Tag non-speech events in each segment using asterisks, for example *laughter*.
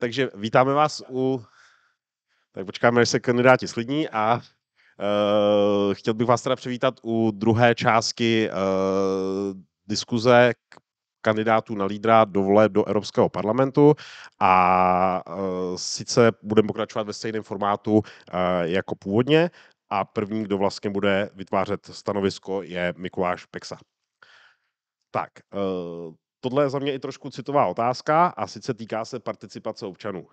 Takže vítáme vás u... Tak počkáme, až se kandidáti slidní a uh, chtěl bych vás teda přivítat u druhé části uh, diskuze k kandidátů na lídra do voleb do Evropského parlamentu a uh, sice budeme pokračovat ve stejném formátu uh, jako původně a první, kdo vlastně bude vytvářet stanovisko, je Mikuláš Peksa. Tak, uh, tohle je za mě i trošku citová otázka a sice týká se participace občanů.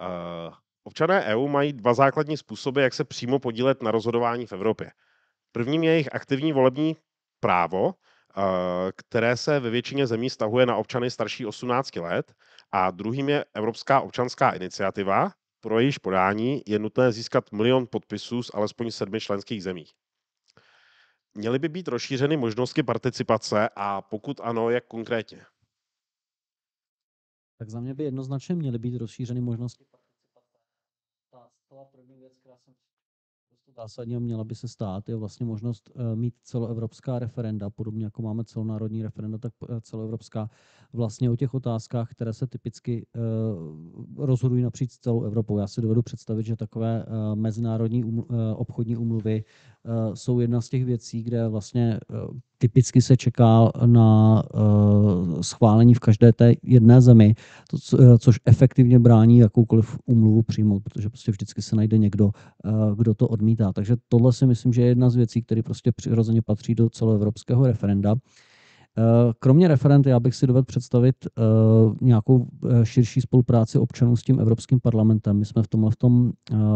Eh, občané EU mají dva základní způsoby, jak se přímo podílet na rozhodování v Evropě. Prvním je jejich aktivní volební právo, eh, které se ve většině zemí stahuje na občany starší 18 let, a druhým je Evropská občanská iniciativa, pro jejíž podání je nutné získat milion podpisů z alespoň sedmi členských zemí měly by být rozšířeny možnosti participace a pokud ano, jak konkrétně? Tak za mě by jednoznačně měly být rozšířeny možnosti participace. Ta první věc, která jsem naprosto zásadní a měla by se stát, je vlastně možnost eh, mít celoevropská referenda, podobně jako máme celonárodní referenda, tak eh, celoevropská, vlastně o těch otázkách, které se typicky eh, rozhodují napříč celou Evropou. Já si dovedu představit, že takové mezinárodní obchodní umluvy jsou jedna z těch věcí, kde vlastně typicky se čeká na schválení v každé té jedné zemi, což efektivně brání jakoukoliv umluvu přijmout, protože prostě vždycky se najde někdo, kdo to odmítá odmítá. Takže tohle si myslím, že je jedna z věcí, které prostě přirozeně patří do celoevropského referenda. Eh, kromě referenty, já bych si dovedl představit eh, nějakou eh, širší spolupráci občanů s tím Evropským parlamentem. My jsme v tomhle v tom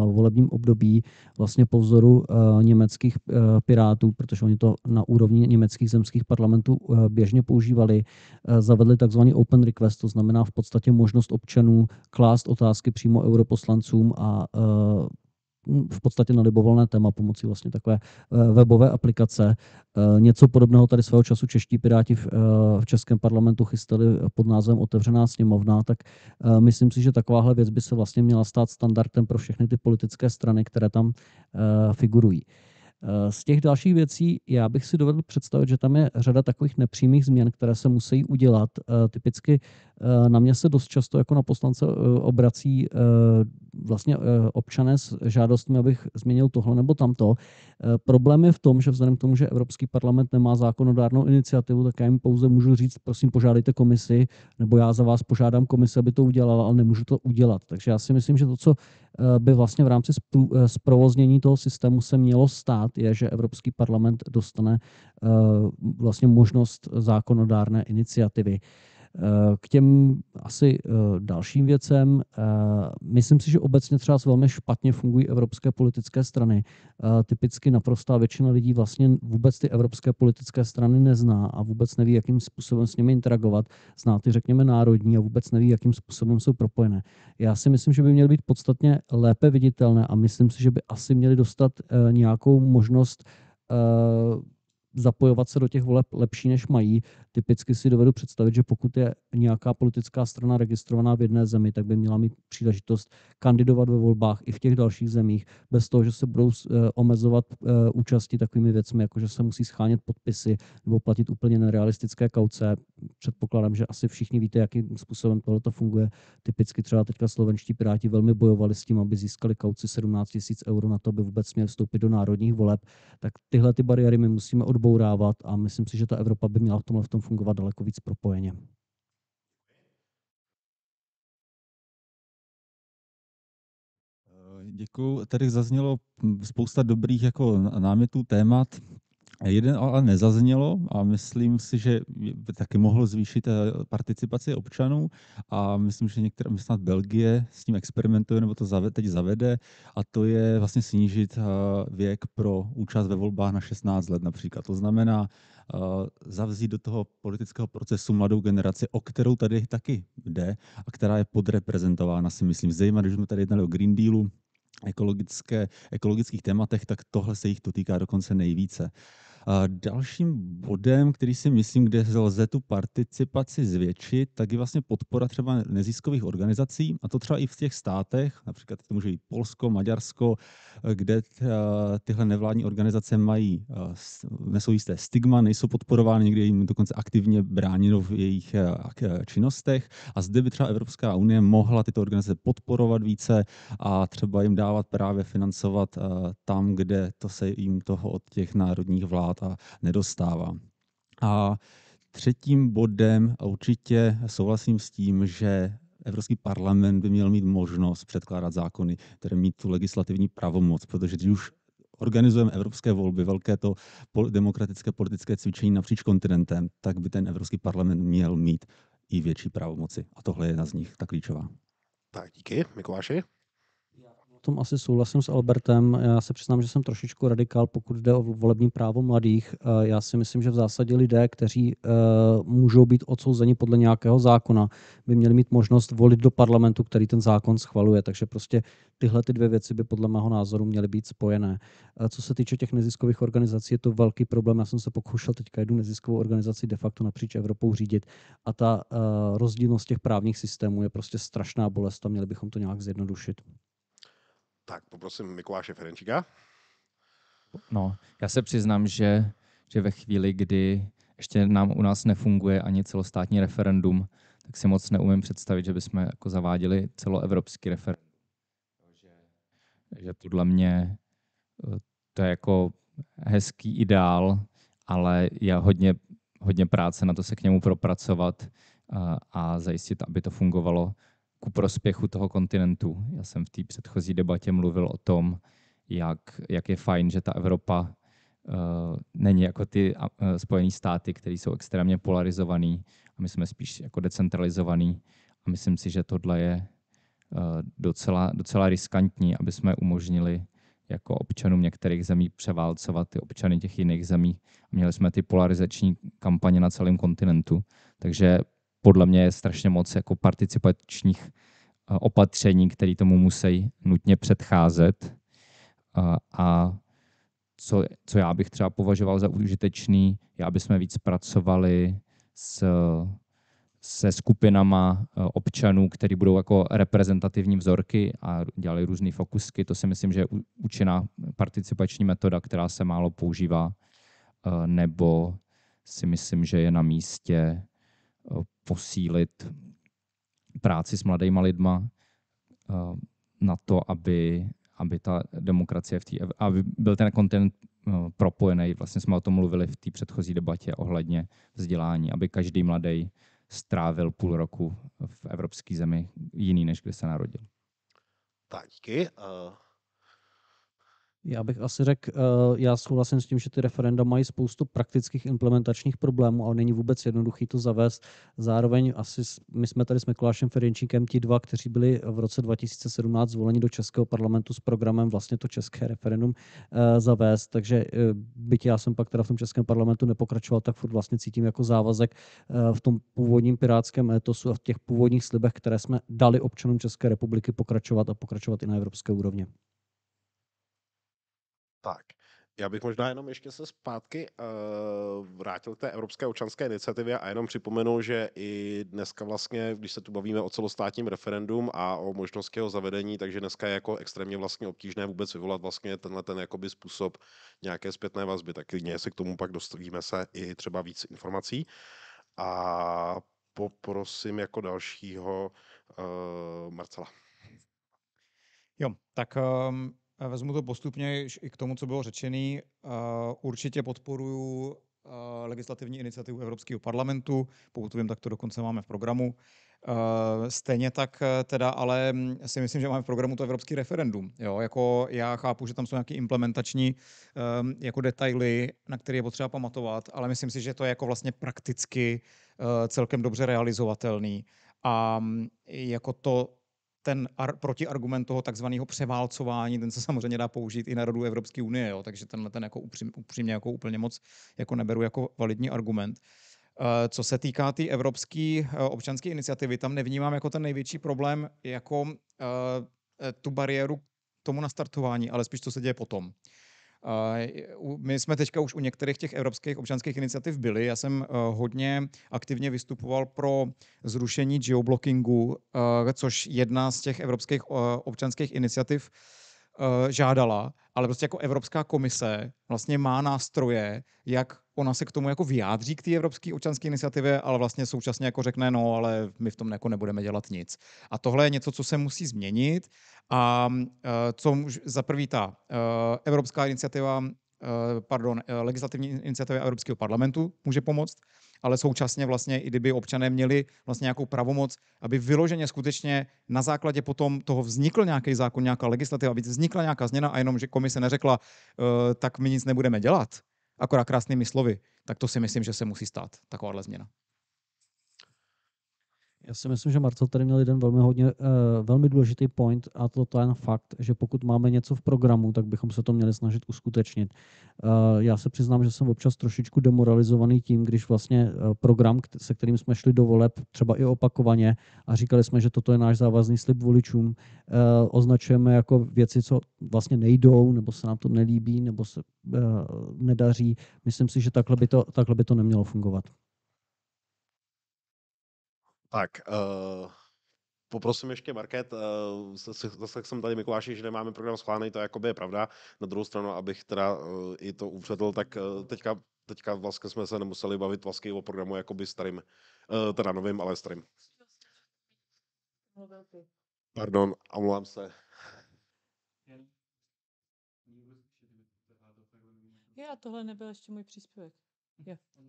volebním období vlastně po vzoru německých pirátů, protože oni to na úrovni německých zemských parlamentů běžně používali, zavedli takzvaný open request, to znamená v podstatě možnost občanů klást otázky přímo europoslancům a v podstatě na libovolné téma pomocí vlastně takové eh, webové aplikace. Eh, něco podobného tady svého času čeští piráti eh, v, Českém parlamentu chystali pod názvem Otevřená sněmovna, tak myslím si, že takováhle věc by se vlastně měla stát standardem pro všechny ty politické strany, které tam figurují. Z těch dalších věcí já bych si dovedl představit, že tam je řada takových nepřímých změn, které se musí udělat. Typicky Eh, na mě se dost často jako na poslance eh, obrací eh, vlastně občané s žádostmi, abych změnil tohle nebo tamto. Problém je v tom, že vzhledem k tomu, že Evropský parlament nemá zákonodárnou iniciativu, tak já jim pouze můžu říct, prosím, požádejte komisi, nebo já za vás požádám komisi, aby to udělala, ale nemůžu to udělat. Takže já si myslím, že to, co by vlastně v rámci zprovoznění toho systému se mělo stát, je, že Evropský parlament dostane vlastně možnost zákonodárné iniciativy. Eh, k těm asi eh, dalším věcem, eh, myslím si, že obecně třeba velmi špatně fungují evropské politické strany. Typicky naprostá většina lidí vlastně vůbec ty evropské politické strany nezná a vůbec neví, jakým způsobem s nimi interagovat. Zná ty, řekněme, národní a vůbec neví, jakým způsobem jsou propojené. Já si myslím, že by měly být podstatně lépe viditelné a myslím si, že by asi měly dostat nějakou možnost zapojovat se do těch voleb lepší, než mají typicky si dovedu představit, že pokud je nějaká politická strana registrovaná v jedné zemi, tak by měla mít příležitost kandidovat ve volbách i v těch dalších zemích, bez toho, že se budou eh, omezovat eh, účasti takovými věcmi, jako že se musí schánět podpisy nebo platit úplně nerealistické kauce. Předpokládám, že asi všichni víte, jakým způsobem tohle funguje. Typicky třeba teďka slovenští piráti velmi bojovali s tím, aby získali kauci 17 000 euro na to, aby vůbec měli vstoupit do národních voleb. Tak tyhle ty bariéry my musíme odbourávat a myslím si, že ta Evropa by měla v tomhle v tom fungovat daleko víc propojeně. Děkuji. Tady zaznělo spousta dobrých jako námětů, témat. Jeden ale nezaznělo a myslím si, že by taky mohlo zvýšit eh, participaci občanů a myslím, že některá, snad Belgie s tím experimentuje nebo to zaved, teď zavede a to je vlastně snížit eh, věk pro účast ve volbách na 16 let například. To znamená eh, zavzít do toho politického procesu mladou generaci, o kterou tady taky jde a která je podreprezentována, si myslím. Zejména, když jsme tady jednali o Green Dealu, ekologické, ekologických tématech, tak tohle se jich to týká dokonce nejvíce. Dalším bodem, který si myslím, kde lze tu participaci zvětšit, tak je vlastně podpora třeba neziskových organizací, a to třeba i v těch státech, například to může být Polsko, Maďarsko, kde tyhle nevládní organizace mají, nesou jisté stigma, nejsou podporovány, někdy jim dokonce aktivně bráněno v jejich činnostech. A zde by třeba Evropská unie mohla tyto organizace podporovat více a třeba jim dávat právě financovat tam, kde to se jim toho od těch národních vlád dostávat a nedostává. A třetím bodem určitě souhlasím s tím, že Evropský parlament by měl mít možnost předkládat zákony, které mít tu legislativní pravomoc, protože když už organizujeme evropské volby, velké to demokratické politické cvičení napříč kontinentem, tak by ten Evropský parlament měl mít i větší pravomoci. A tohle je jedna z nich, ta klíčová. Tak díky, Mikuláši tom asi souhlasím s Albertem. Já se přiznám, že jsem trošičku radikál, pokud jde o volební právo mladých. Eh, já si myslím, že v zásadě lidé, kteří eh, můžou být odsouzeni podle nějakého zákona, by měli mít možnost volit do parlamentu, který ten zákon schvaluje. Takže prostě tyhle ty dvě věci by podle mého názoru měly být spojené. Eh, co se týče těch neziskových organizací, je to velký problém. Já jsem se pokoušel teďka jednu neziskovou organizaci de facto napříč Evropou řídit a ta rozdílnost těch právních systémů je prostě strašná bolest a měli bychom to nějak zjednodušit. Tak poprosím Mikuláše Ferenčíka. No, já se přiznám, že, že ve chvíli, kdy ještě nám u nás nefunguje ani celostátní referendum, tak si moc neumím představit, že bychom jako zaváděli celoevropský referendum. Že, že podle mě eh, to je jako hezký ideál, ale je hodně, hodně práce na to se k němu propracovat a, eh, a zajistit, aby to fungovalo ku prospěchu toho kontinentu. Já jsem v té předchozí debatě mluvil o tom, jak, jak je fajn, že ta Evropa uh, není jako ty uh, Spojené státy, které jsou extrémně polarizovaný a my jsme spíš jako decentralizovaný a myslím si, že tohle je uh, docela, docela riskantní, aby jsme umožnili jako občanům některých zemí převálcovat ty občany těch jiných zemí. Měli jsme ty polarizační kampaně na celém kontinentu. Takže podle mě je strašně moc jako participačních eh, opatření, které tomu musí nutně předcházet. A, eh, a co, co já bych třeba považoval za užitečný, já bychom víc pracovali s, se skupinama eh, občanů, kteří budou jako reprezentativní vzorky a dělali různé fokusky. To si myslím, že je účinná participační metoda, která se málo používá, nebo si myslím, že je na místě posílit práci s mladýma lidma eh, na to, aby, aby ta demokracie v té, aby byl ten kontent eh, propojený, vlastně jsme o tom mluvili v té předchozí debatě ohledně vzdělání, aby každý mladý strávil půl roku v evropské zemi jiný, než kde se narodil. Tak, díky. Uh... Já bych asi řekl, eh, já souhlasím s tím, že ty referenda mají spoustu praktických implementačních problémů a není vůbec jednoduchý to zavést. Zároveň asi my jsme tady s Mikulášem Ferenčíkem ti dva, kteří byli v roce 2017 zvoleni do Českého parlamentu s programem vlastně to české referendum eh, zavést, takže eh, byť já jsem pak teda v tom Českém parlamentu nepokračoval, tak furt vlastně cítím jako závazek v tom původním pirátském etosu a v těch původních slibech, které jsme dali občanům České republiky pokračovat a pokračovat i na evropské úrovni. Tak, já bych možná jenom ještě se zpátky uh, vrátil k té Evropské občanské iniciativě a jenom připomenu, že i dneska vlastně, když se tu bavíme o celostátním referendum a o možnosti jeho zavedení, takže dneska je jako extrémně vlastně obtížné vůbec vyvolat vlastně tenhle ten jakoby způsob nějaké zpětné vazby, tak klidně, se k tomu pak dostavíme se i třeba víc informací. A poprosím jako dalšího uh, Marcela. Jo, tak um Eh, vezmu to postupně i k tomu, co bylo řečené. Eh, určitě podporuji eh, legislativní iniciativu Evropského parlamentu, pokud vím, tak to dokonce máme v programu. Stejně tak teda, ale mm, si myslím, že máme v programu to evropský referendum. Jo? Jako já chápu, že tam jsou nějaké implementační jako detaily, na které je potřeba pamatovat, ale myslím si, že to je jako vlastně prakticky celkem dobře realizovatelný. A mm, jako to ten ar- protiargument toho takzvaného převálcování, ten se samozřejmě dá použít i na rodu Evropské unie, jo, takže tenhle ten jako upřím, upřímně jako úplně moc jako neberu jako validní argument. Eh, co se týká té tý evropské eh, občanské iniciativy, tam nevnímám jako ten největší problém jako eh, tu bariéru tomu nastartování, ale spíš co se děje potom. My jsme teďka už u některých těch evropských občanských iniciativ byli. Já jsem eh, hodně aktivně vystupoval pro zrušení geoblockingu, eh, což jedna z těch evropských eh, občanských iniciativ Eh, žádala, ale prostě jako Evropská komise vlastně má nástroje, jak ona se k tomu jako vyjádří k té evropské občanské iniciativě, ale vlastně současně jako řekne, no, ale my v tom jako nebudeme dělat nic. A tohle je něco, co se musí změnit a eh, co za prvý ta eh, evropská iniciativa pardon, legislativní iniciativa Evropského parlamentu může pomoct ale současně vlastně i kdyby občané měli vlastně nějakou pravomoc, aby vyloženě skutečně na základě potom toho vznikl nějaký zákon, nějaká legislativa, aby vznikla nějaká změna a jenom, že komise neřekla, eh, tak my nic nebudeme dělat, akorát krásnými slovy, tak to si myslím, že se musí stát takováhle změna. Já si myslím, že Marcel tady měl jeden velmi, hodně, uh, velmi důležitý point a to ten fakt, že pokud máme něco v programu, tak bychom se to měli snažit uskutečnit. Uh, já se přiznám, že jsem občas trošičku demoralizovaný tím, když vlastně uh, program, se kterým jsme šli do voleb, třeba i opakovaně, a říkali jsme, že toto je náš závazný slib voličům, uh, označujeme jako věci, co vlastně nejdou, nebo se nám to nelíbí, nebo se uh, nedaří. Myslím si, že takhle by to, takhle by to nemělo fungovat. Tak, uh, poprosím ještě Market, uh, zase jsem tady Mikuláši, že nemáme program schválený, to jakoby je pravda. Na druhou stranu, abych teda uh, i to upředl, tak uh, teďka, teďka vlastně jsme se nemuseli bavit vlastně o programu jakoby starým, uh, teda novým, ale starým. Pardon, omlouvám se. Já, tohle nebyl ještě můj příspěvek. Jo. Yeah.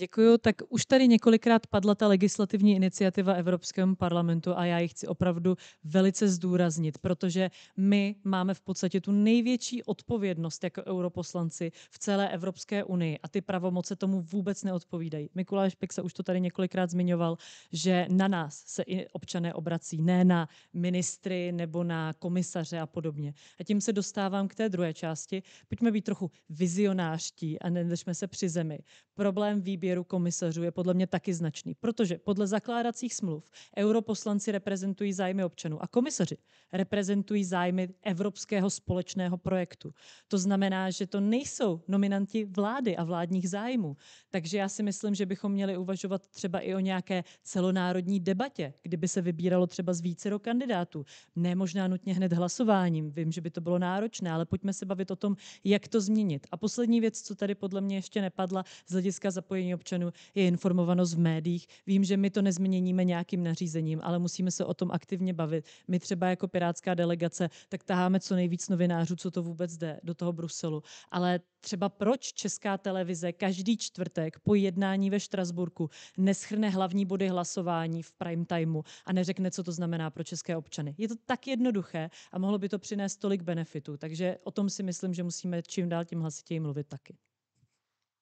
Děkuju. Tak už tady několikrát padla ta legislativní iniciativa Evropskému parlamentu a já ji chci opravdu velice zdůraznit, protože my máme v podstatě tu největší odpovědnost jako europoslanci v celé Evropské unii a ty pravomoce tomu vůbec neodpovídají. Mikuláš Peksa už to tady několikrát zmiňoval, že na nás se i občané obrací, ne na ministry nebo na komisaře a podobně. A tím se dostávám k té druhé části. Pojďme být trochu vizionářtí a nedržme se při zemi. Problém výběru výběru komisařů je podle mě taky značný, protože podle zakládacích smluv europoslanci reprezentují zájmy občanů a komisaři reprezentují zájmy evropského společného projektu. To znamená, že to nejsou nominanti vlády a vládních zájmů. Takže já si myslím, že bychom měli uvažovat třeba i o nějaké celonárodní debatě, kdyby se vybíralo třeba z vícero kandidátů. Ne možná nutně hned hlasováním, vím, že by to bylo náročné, ale pojďme se bavit o tom, jak to změnit. A poslední věc, co tady podle mě ještě nepadla z hlediska zapojení občanů je informovanost v médiích. Vím, že my to nezměníme nějakým nařízením, ale musíme se o tom aktivně bavit. My třeba jako pirátská delegace, tak taháme co nejvíc novinářů, co to vůbec jde, do toho Bruselu. Ale třeba proč Česká televize každý čtvrtek po jednání ve Štrasburku neschrne hlavní body hlasování v prime timeu a neřekne, co to znamená pro české občany. Je to tak jednoduché a mohlo by to přinést tolik benefitů. Takže o tom si myslím, že musíme čím dál tím hlasitěji mluvit taky.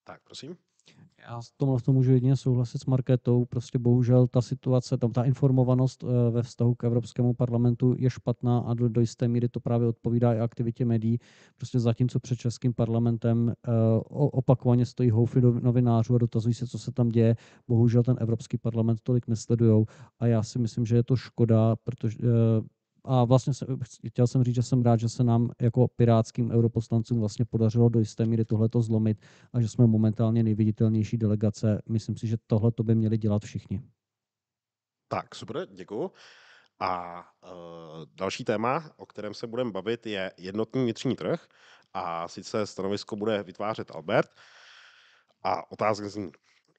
Tak, prosím. Já s tomhle tom můžu jedině souhlasit s marketou. Prostě bohužel ta situace, tam ta informovanost eh, ve vztahu k Evropskému parlamentu je špatná a do, do jisté míry to právě odpovídá i aktivitě médií. Prostě zatímco před Českým parlamentem eh, opakovaně stojí houfy novinářů a dotazují se, co se tam děje, bohužel ten Evropský parlament tolik nesledují. A já si myslím, že je to škoda, protože eh, a vlastně se, chtěl jsem říct, že jsem rád, že se nám jako pirátským europoslancům vlastně podařilo do jisté míry tohleto zlomit a že jsme momentálně nejviditelnější delegace. Myslím si, že tohle to by měli dělat všichni. Tak, super, děkuji. A uh, další téma, o kterém se budeme bavit, je jednotný vnitřní trh. A sice stanovisko bude vytvářet Albert. A otázka zní.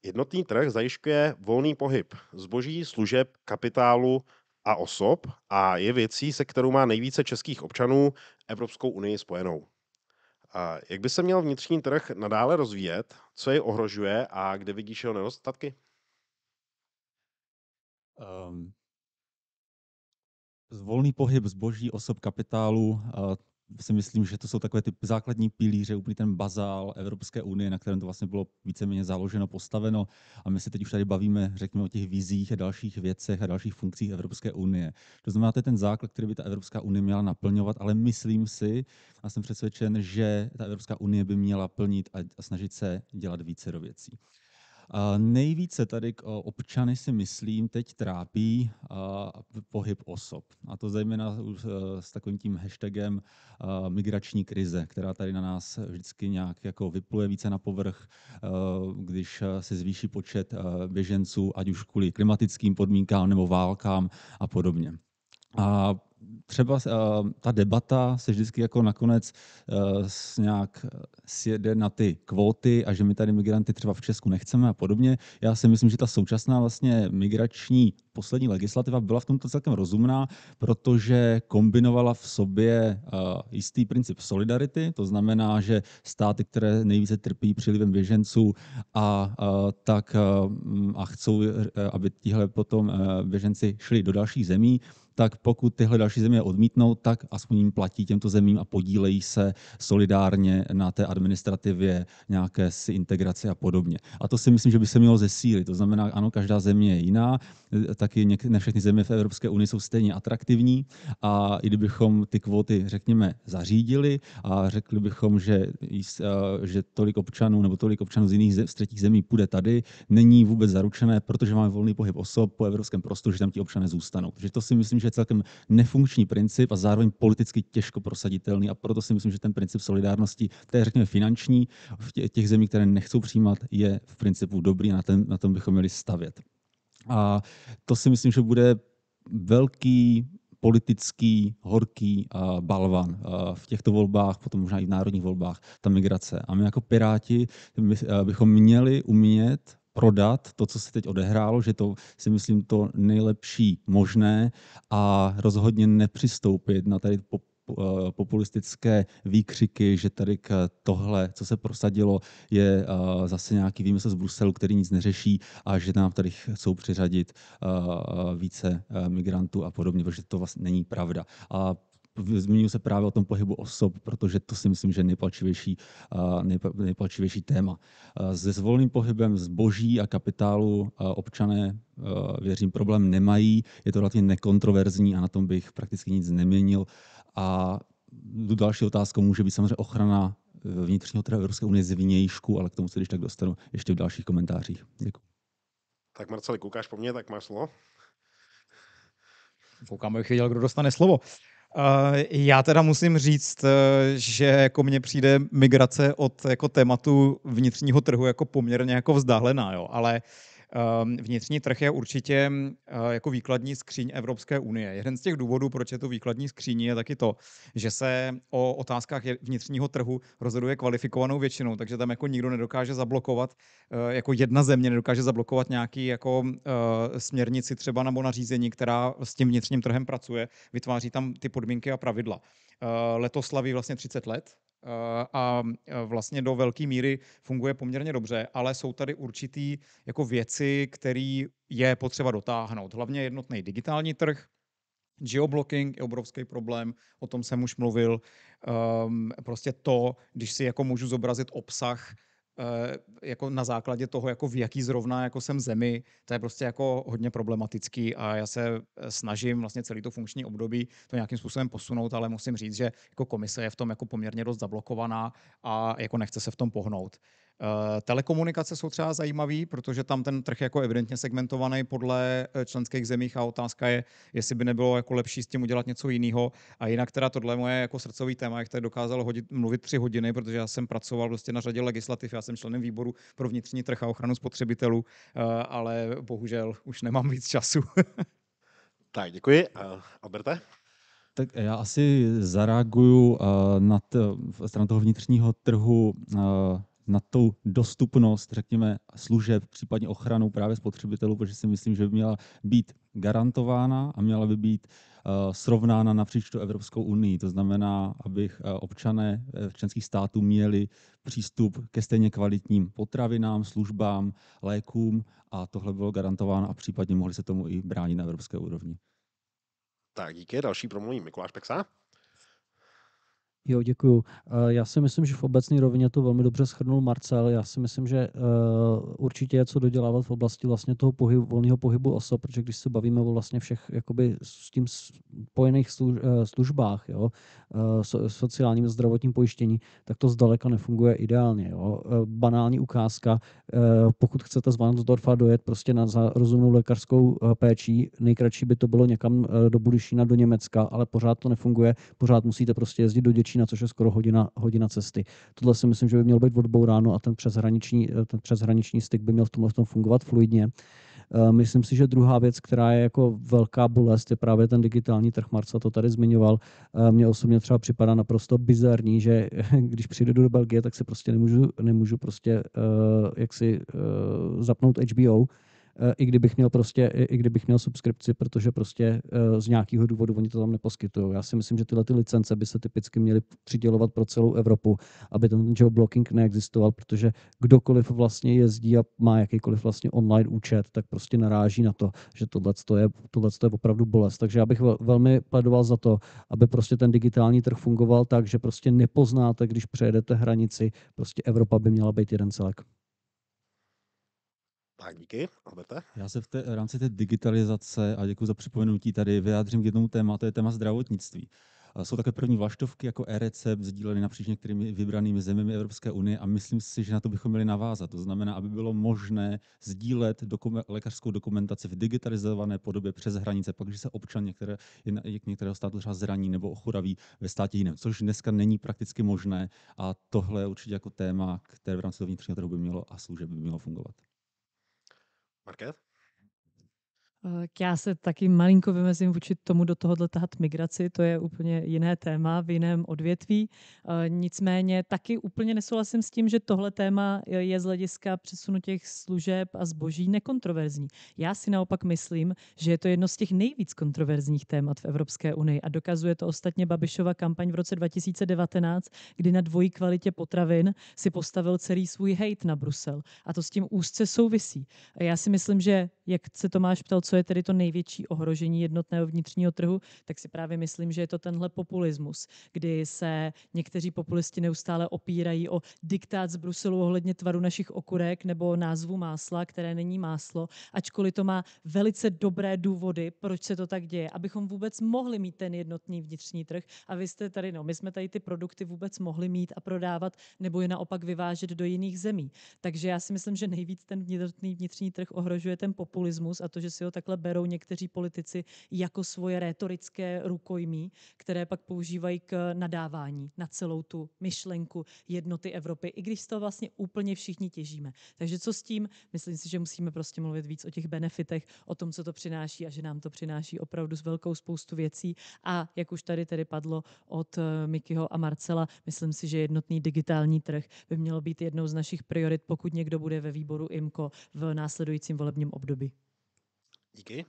Jednotný trh zajišťuje volný pohyb zboží, služeb, kapitálu, a osob a je věcí, se kterou má nejvíce českých občanů Evropskou unii spojenou. A jak by se měl vnitřní trh nadále rozvíjet, co jej ohrožuje a kde vidíš jeho nedostatky? Um, volný pohyb zboží, osob, kapitálu, si myslím, že to jsou takové ty základní pilíře, úplně ten bazál Evropské unie, na kterém to vlastně bylo víceméně založeno, postaveno. A my se teď už tady bavíme, řekněme, o těch vizích a dalších věcech a dalších funkcích Evropské unie. To znamená, to je ten základ, který by ta Evropská unie měla naplňovat, ale myslím si a jsem přesvědčen, že ta Evropská unie by měla plnit a snažit se dělat více do věcí. Nejvíce tady občany si myslím teď trápí pohyb osob. A to zejména e, s takovým tím hashtagem e, migrační krize, která tady na nás vždycky nějak jako vypluje více na povrch, e, když se zvýší počet běženců, ať už kvůli klimatickým podmínkám nebo válkám a podobně. A třeba uh, ta debata se vždycky jako nakonec uh, s nějak eh, sjede na ty kvóty a že my tady migranty třeba v Česku nechceme a podobně. Já si myslím, že ta současná vlastně migrační poslední legislativa byla v tomto celkem rozumná, protože kombinovala v sobě uh, jistý princip solidarity, to znamená, že státy, které nejvíce trpí přílivem běženců a uh, tak uh, a chcou, uh, aby tihle potom uh, běženci šli do dalších zemí, tak pokud tyhle další země odmítnou, tak aspoň jim platí těmto zemím a podílejí se solidárně na té administrativě, nějaké si integraci a podobně. A to si myslím, že by se mělo zesílit. To znamená, ano, každá země je jiná, taky ne všechny země v Evropské unii jsou stejně atraktivní a i kdybychom ty kvóty, řekněme, zařídili a řekli bychom, že, eh, že tolik občanů nebo tolik občanů z jiných z třetích zemí půjde tady, není vůbec zaručené, protože máme volný pohyb osob po evropském prostoru, že tam ti občané zůstanou. Takže to si myslím, že je celkem nefunkční princip a zároveň politicky těžko prosaditelný. A proto si myslím, že ten princip solidárnosti, je řekněme finanční, v těch zemí, které nechcou přijímat, je v principu dobrý a na, ten, na tom bychom měli stavět. A to si myslím, že bude velký politický, horký uh, balvan uh, v těchto volbách, potom možná i v národních volbách, ta migrace. A my jako Piráti my, uh, bychom měli umět prodat to, co se teď odehrálo, že to si myslím to nejlepší možné a rozhodně nepřistoupit na tady po eh, populistické výkřiky, že tady k tohle, co se prosadilo, je eh, zase nějaký výmysl z Bruselu, který nic neřeší a že nám tady chcou přiřadit eh, více migrantů a podobně, protože to vlastně není pravda. A Zmínil se právě o tom pohybu osob, protože to si myslím, že je nejpalčivější, nejpalčivější téma. Se zvolným pohybem zboží a kapitálu občané, věřím, problém nemají. Je to relativně nekontroverzní a na tom bych prakticky nic neměnil. A další otázkou může být samozřejmě ochrana e, vnitřního trhu Evropské unie z vnějšku, ale k tomu se když tak dostanu ještě v dalších komentářích. Děkuji. Tak Marceli, koukáš po mně, tak máš slovo. Koukám, abych věděl, kdo dostane slovo. Eh, já teda musím říct, eh, že jako mně přijde migrace od jako tématu vnitřního trhu jako poměrně jako vzdálená, jo, ale Ehm, vnitřní trh je určitě eh, jako výkladní skříň Evropské unie. Jeden z těch důvodů, proč je to výkladní skříň, je taky to, že se o otázkách vnitřního trhu rozhoduje kvalifikovanou většinou, takže tam jako nikdo nedokáže zablokovat, eh, jako jedna země nedokáže zablokovat nějaký jako eh, směrnici třeba nebo nařízení, která s tím vnitřním trhem pracuje, vytváří tam ty podmínky a pravidla. Letos slaví vlastně 30 let Eh, a eh, vlastně do velké míry funguje poměrně dobře, ale jsou tady určitý jako věci, které je potřeba dotáhnout. Hlavně jednotný digitální trh, Geoblocking je obrovský problém, o tom jsem už mluvil. Ehm, prostě to, když si jako můžu zobrazit obsah Eh, jako na základě toho, jako v jaký zrovna jako jsem zemi, to je prostě jako hodně problematický a já se eh, snažím vlastně celý to funkční období to nějakým způsobem posunout, ale musím říct, že jako komise je v tom jako poměrně dost zablokovaná a jako nechce se v tom pohnout. Eh, telekomunikace jsou třeba zajímavý, protože tam ten trh je jako evidentně segmentovaný podle eh, členských zemích a otázka je, jestli by nebylo jako lepší s tím udělat něco jiného. A jinak teda tohle je moje jako srdcový téma, jak tady dokázal hodit, mluvit tři hodiny, protože já jsem pracoval vlastně na řadě legislativ, já jsem členem výboru pro vnitřní trh a ochranu spotřebitelů, eh, ale bohužel už nemám víc času. *laughs* tak, děkuji. Alberte? Tak já asi zareaguju na, stranu toho vnitřního trhu na tou dostupnost, řekněme, služeb, případně ochranu právě spotřebitelů, protože si myslím, že by měla být garantována a měla by být uh, srovnána napříč tu Evropskou unii. To znamená, abych uh, občané eh, členských států měli přístup ke stejně kvalitním potravinám, službám, lékům a tohle bylo garantováno a případně mohli se tomu i bránit na evropské úrovni. Tak díky. Další promluví Mikuláš Peksa. Jo, děkuju. Eh, já si myslím, že v obecné rovině to velmi dobře schrnul Marcel. Já si myslím, že eh, určitě je co dodělávat v oblasti vlastně toho pohybu, volného pohybu osob, protože když se bavíme o vlastně všech jakoby s tím spojených eh, službách, jo, sociálním a zdravotním pojištění, tak to zdaleka nefunguje ideálně. Jo. Banální ukázka, pokud chcete z Vansdorfa dojet prostě na rozumnou lékařskou péči, nejkratší by to bylo někam do Budyšína, do Německa, ale pořád to nefunguje, pořád musíte prostě jezdit do Děčína Těšína, což je skoro hodina, hodina cesty. Tohle si myslím, že by mělo být odbouráno a ten přeshraniční, eh, ten přeshraniční styk by měl v tomhle tom fungovat fluidně. Eh, myslím si, že druhá věc, která je jako velká bolest, je právě ten digitální trh. Marca to tady zmiňoval. Eh, mně osobně třeba připadá naprosto bizarní, že *laughs* když přijdu do Belgie, tak si prostě nemůžu, nemůžu prostě jak si zapnout HBO, Eh, i kdybych měl prostě, i kdybych měl subskripci, protože prostě eh, z nějakého důvodu oni to tam neposkytují. Já si myslím, že tyhle ty licence by se typicky měly přidělovat pro celou Evropu, aby ten geoblocking neexistoval, protože kdokoliv vlastně jezdí a má jakýkoliv vlastně online účet, tak prostě naráží na to, že tohle je, tohle je opravdu bolest. Takže já bych velmi pledoval za to, aby prostě ten digitální trh fungoval tak, že prostě nepoznáte, když přejedete hranici, prostě Evropa by měla být jeden celek. Tak díky, Alberte. Já se v té v rámci té digitalizace, a děkuji za připomenutí, tady vyjádřím k jednomu tématu, to je téma zdravotnictví. Jsou také první vlaštovky jako e-recept sdíleny napříč některými vybranými zeměmi Evropské unie a myslím si, že na to bychom měli navázat. To znamená, aby bylo možné sdílet dokum- lékařskou dokumentaci v digitalizované podobě přes hranice, pak, když se občan některé, některého státu třeba zraní nebo ochoraví ve státě jiném, což dneska není prakticky možné a tohle je určitě jako téma, které v rámci vnitřního trhu by mělo a služeb by mělo fungovat. Marquez Já se taky malinko vymezím vůči tomu do tohohle tahat migraci, to je úplně jiné téma v jiném odvětví. Eh, nicméně taky úplně nesouhlasím s tím, že tohle téma je z hlediska přesunu těch služeb a zboží nekontroverzní. Já si naopak myslím, že je to jedno z těch nejvíc kontroverzních témat v Evropské unii a dokazuje to ostatně Babišova kampaň v roce 2019, kdy na dvojí kvalitě potravin si postavil celý svůj hejt na Brusel. A to s tím úzce souvisí. Já si myslím, že jak se Tomáš ptal, co je tedy to největší ohrožení jednotného vnitřního trhu, tak si právě myslím, že je to tenhle populismus, kdy se někteří populisti neustále opírají o diktát z Bruselu ohledně tvaru našich okurek nebo názvu másla, které není máslo, ačkoliv to má velice dobré důvody, proč se to tak děje, abychom vůbec mohli mít ten jednotný vnitřní trh. A vy jste tady, no, my jsme tady ty produkty vůbec mohli mít a prodávat, nebo je naopak vyvážet do jiných zemí. Takže já si myslím, že nejvíc ten jednotný vnitřní trh ohrožuje ten populismus a to, že si ho tak takhle berou někteří politici jako svoje rétorické rukojmí, které pak používají k nadávání na celou tu myšlenku jednoty Evropy, i když z toho vlastně úplně všichni těžíme. Takže co s tím? Myslím si, že musíme prostě mluvit víc o těch benefitech, o tom, co to přináší a že nám to přináší opravdu s velkou spoustu věcí. A jak už tady tedy padlo od eh, Mikyho a Marcela, myslím si, že jednotný digitální trh by mělo být jednou z našich priorit, pokud někdo bude ve výboru Imko v následujícím volebním období. Díky.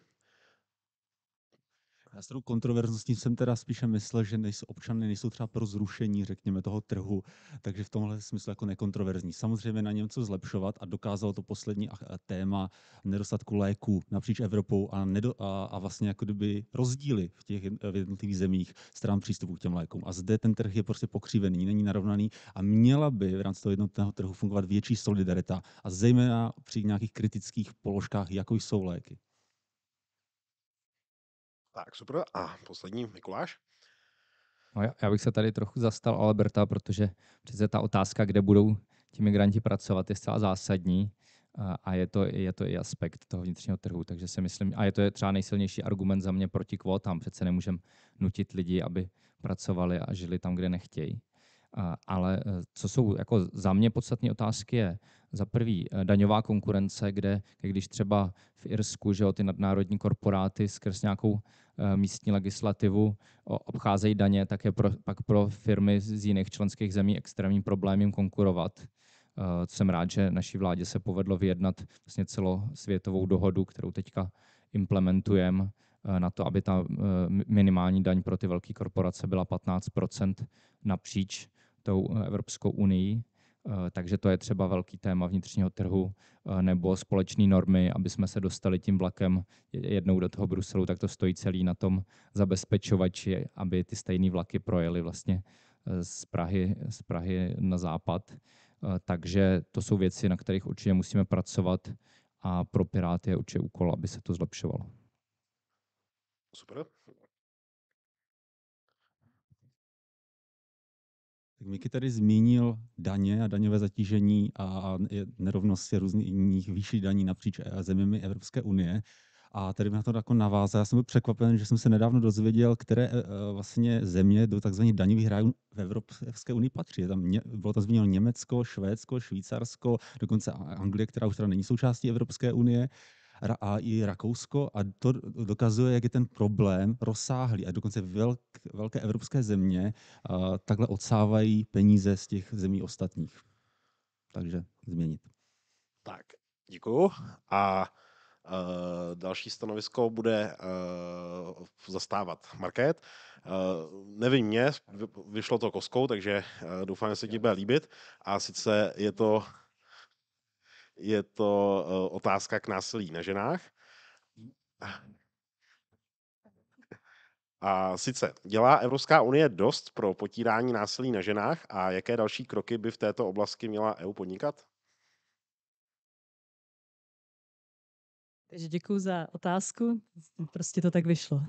Já s tou kontroverzností jsem teda spíše myslel, že nejsou občany nejsou třeba pro zrušení, řekněme, toho trhu, takže v tomhle smyslu jako nekontroverzní. Samozřejmě na něm co zlepšovat a dokázalo to poslední téma nedostatku léků napříč Evropou a, nedo, a, a vlastně jako kdyby rozdíly v těch v jednotlivých zemích stran přístupu k těm lékům. A zde ten trh je prostě pokřivený, není narovnaný a měla by v rámci toho jednotného trhu fungovat větší solidarita a zejména při nějakých kritických položkách, jako jsou léky. Tak, super. A poslední, Mikuláš? No já, bych se tady trochu zastal Alberta, protože přece ta otázka, kde budou ti migranti pracovat, je zcela zásadní a, a je, to, je to i aspekt toho vnitřního trhu. Takže si myslím, a je to třeba nejsilnější argument za mě proti kvótám. Přece nemůžeme nutit lidi, aby pracovali a žili tam, kde nechtějí. Ale e, co jsou jako za mě podstatné otázky je za prvý e, daňová konkurence, kde když třeba v Irsku že jo, ty nadnárodní korporáty skrz nějakou e, místní legislativu obcházejí daně, tak je pro, pak pro firmy z jiných členských zemí extrémním problémem konkurovat. Jsem rád, že naší vládě se povedlo vyjednat vlastně celosvětovou dohodu, kterou teďka implementujeme na to, aby ta minimální daň pro ty velké korporace byla 15 napříč tou eh, Evropskou unii, eh, takže to je třeba velký téma vnitřního trhu eh, nebo společné normy, aby jsme se dostali tím vlakem jednou do toho Bruselu, tak to stojí celý na tom zabezpečovači, aby ty stejné vlaky projeli vlastně z Prahy, z Prahy na západ. Takže to jsou věci, na kterých určitě musíme pracovat a pro Piráty je určitě úkol, aby se to zlepšovalo. Super. Tak Miky tady zmínil daně a daňové zatížení a nerovnosti různých výšší daní napříč e, zeměmi Evropské unie. A tady na to jako navázá. Já jsem byl překvapen, že jsem se nedávno dozvěděl, které e, e, vlastně země do tzv. daňových rájů v Evropské unii patří. Tam bylo tam zmíněno Německo, Švédsko, Švýcarsko, dokonce Anglie, která už teda není součástí Evropské unie a i Rakousko a to dokazuje, jak je ten problém rozsáhlý a dokonce velk, velké evropské země a takhle odsávají peníze z těch zemí ostatních. Takže změnit. Tak, děkuju. A Uh, další stanovisko bude uh, zastávat Market. Uh, e, nevím mě, vyšlo to koskou, takže doufám, že se ti bude líbit. A sice je to je to e, otázka k násilí na ženách. A sice dělá Evropská unie dost pro potírání násilí na ženách a jaké další kroky by v této oblasti měla EU podnikat? Takže děkuji za otázku. Prostě to tak vyšlo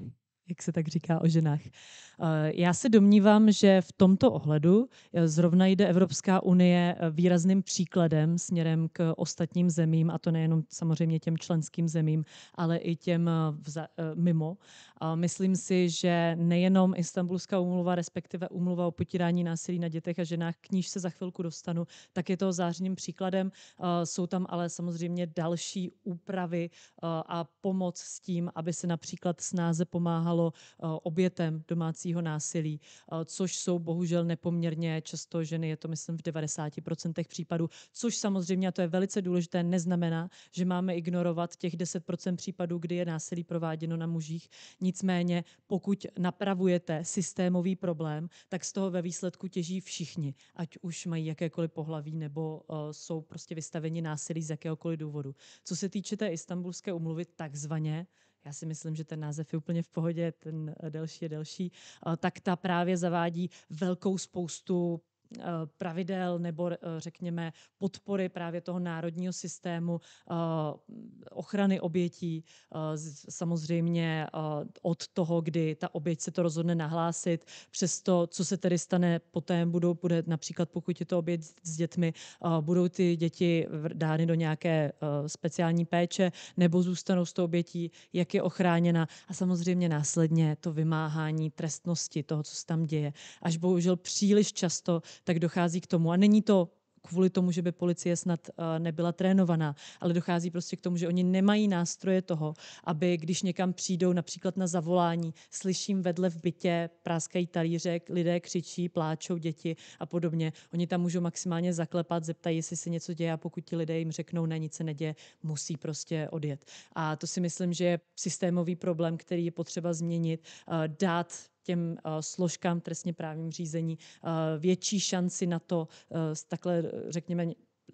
jak se tak říká o ženách. Eh, já se domnívám, že v tomto ohledu eh, zrovna jde Evropská unie eh, výrazným příkladem směrem k ostatním zemím, a to nejenom samozřejmě těm členským zemím, ale i těm vza- mimo. Myslím si, že nejenom Istanbulská umluva, respektive umluva o potírání násilí na dětech a ženách, k níž se za chvilku dostanu, tak je to zářným příkladem. Jsou tam ale samozřejmě další úpravy a pomoc s tím, aby se například snáze pomáhalo stalo eh, obětem domácího násilí, eh, což jsou bohužel nepoměrně často ženy, je to myslím v 90% případů, což samozřejmě, a to je velice důležité, neznamená, že máme ignorovat těch 10% případů, kdy je násilí prováděno na mužích. Nicméně, pokud napravujete systémový problém, tak z toho ve výsledku těží všichni, ať už mají jakékoliv pohlaví nebo eh, jsou prostě vystaveni násilí z jakéhokoliv důvodu. Co se týče té istambulské umluvy, takzvaně, já si myslím, že ten název je úplně v pohodě, ten eh, další je delší, eh, tak ta právě zavádí velkou spoustu Eh, pravidel nebo eh, řekněme podpory právě toho národního systému eh, ochrany obětí, samozřejmě od toho, kdy ta oběť se to rozhodne nahlásit, přes to, co se tedy stane poté, budou, bude například pokud je to oběť s dětmi, budou ty děti dány do nějaké speciální péče nebo zůstanou s tou obětí, jak je ochráněna a samozřejmě následně to vymáhání trestnosti toho, co se tam děje. Až bohužel příliš často tak dochází k tomu. A není to kvůli tomu, že by policie snad eh, nebyla trénovaná, ale dochází prostě k tomu, že oni nemají nástroje toho, aby když někam přijdou například na zavolání, slyším vedle v bytě, práskají talíře, lidé křičí, pláčou děti a podobně. Oni tam můžou maximálně zaklepat, zeptají, jestli se něco děje a pokud ti lidé jim řeknou, na nic se neděje, musí prostě odjet. A to si myslím, že je systémový problém, který je potřeba změnit, eh, dát těm eh, složkám trestně právním řízení eh, větší šanci na to, eh, takhle řekněme,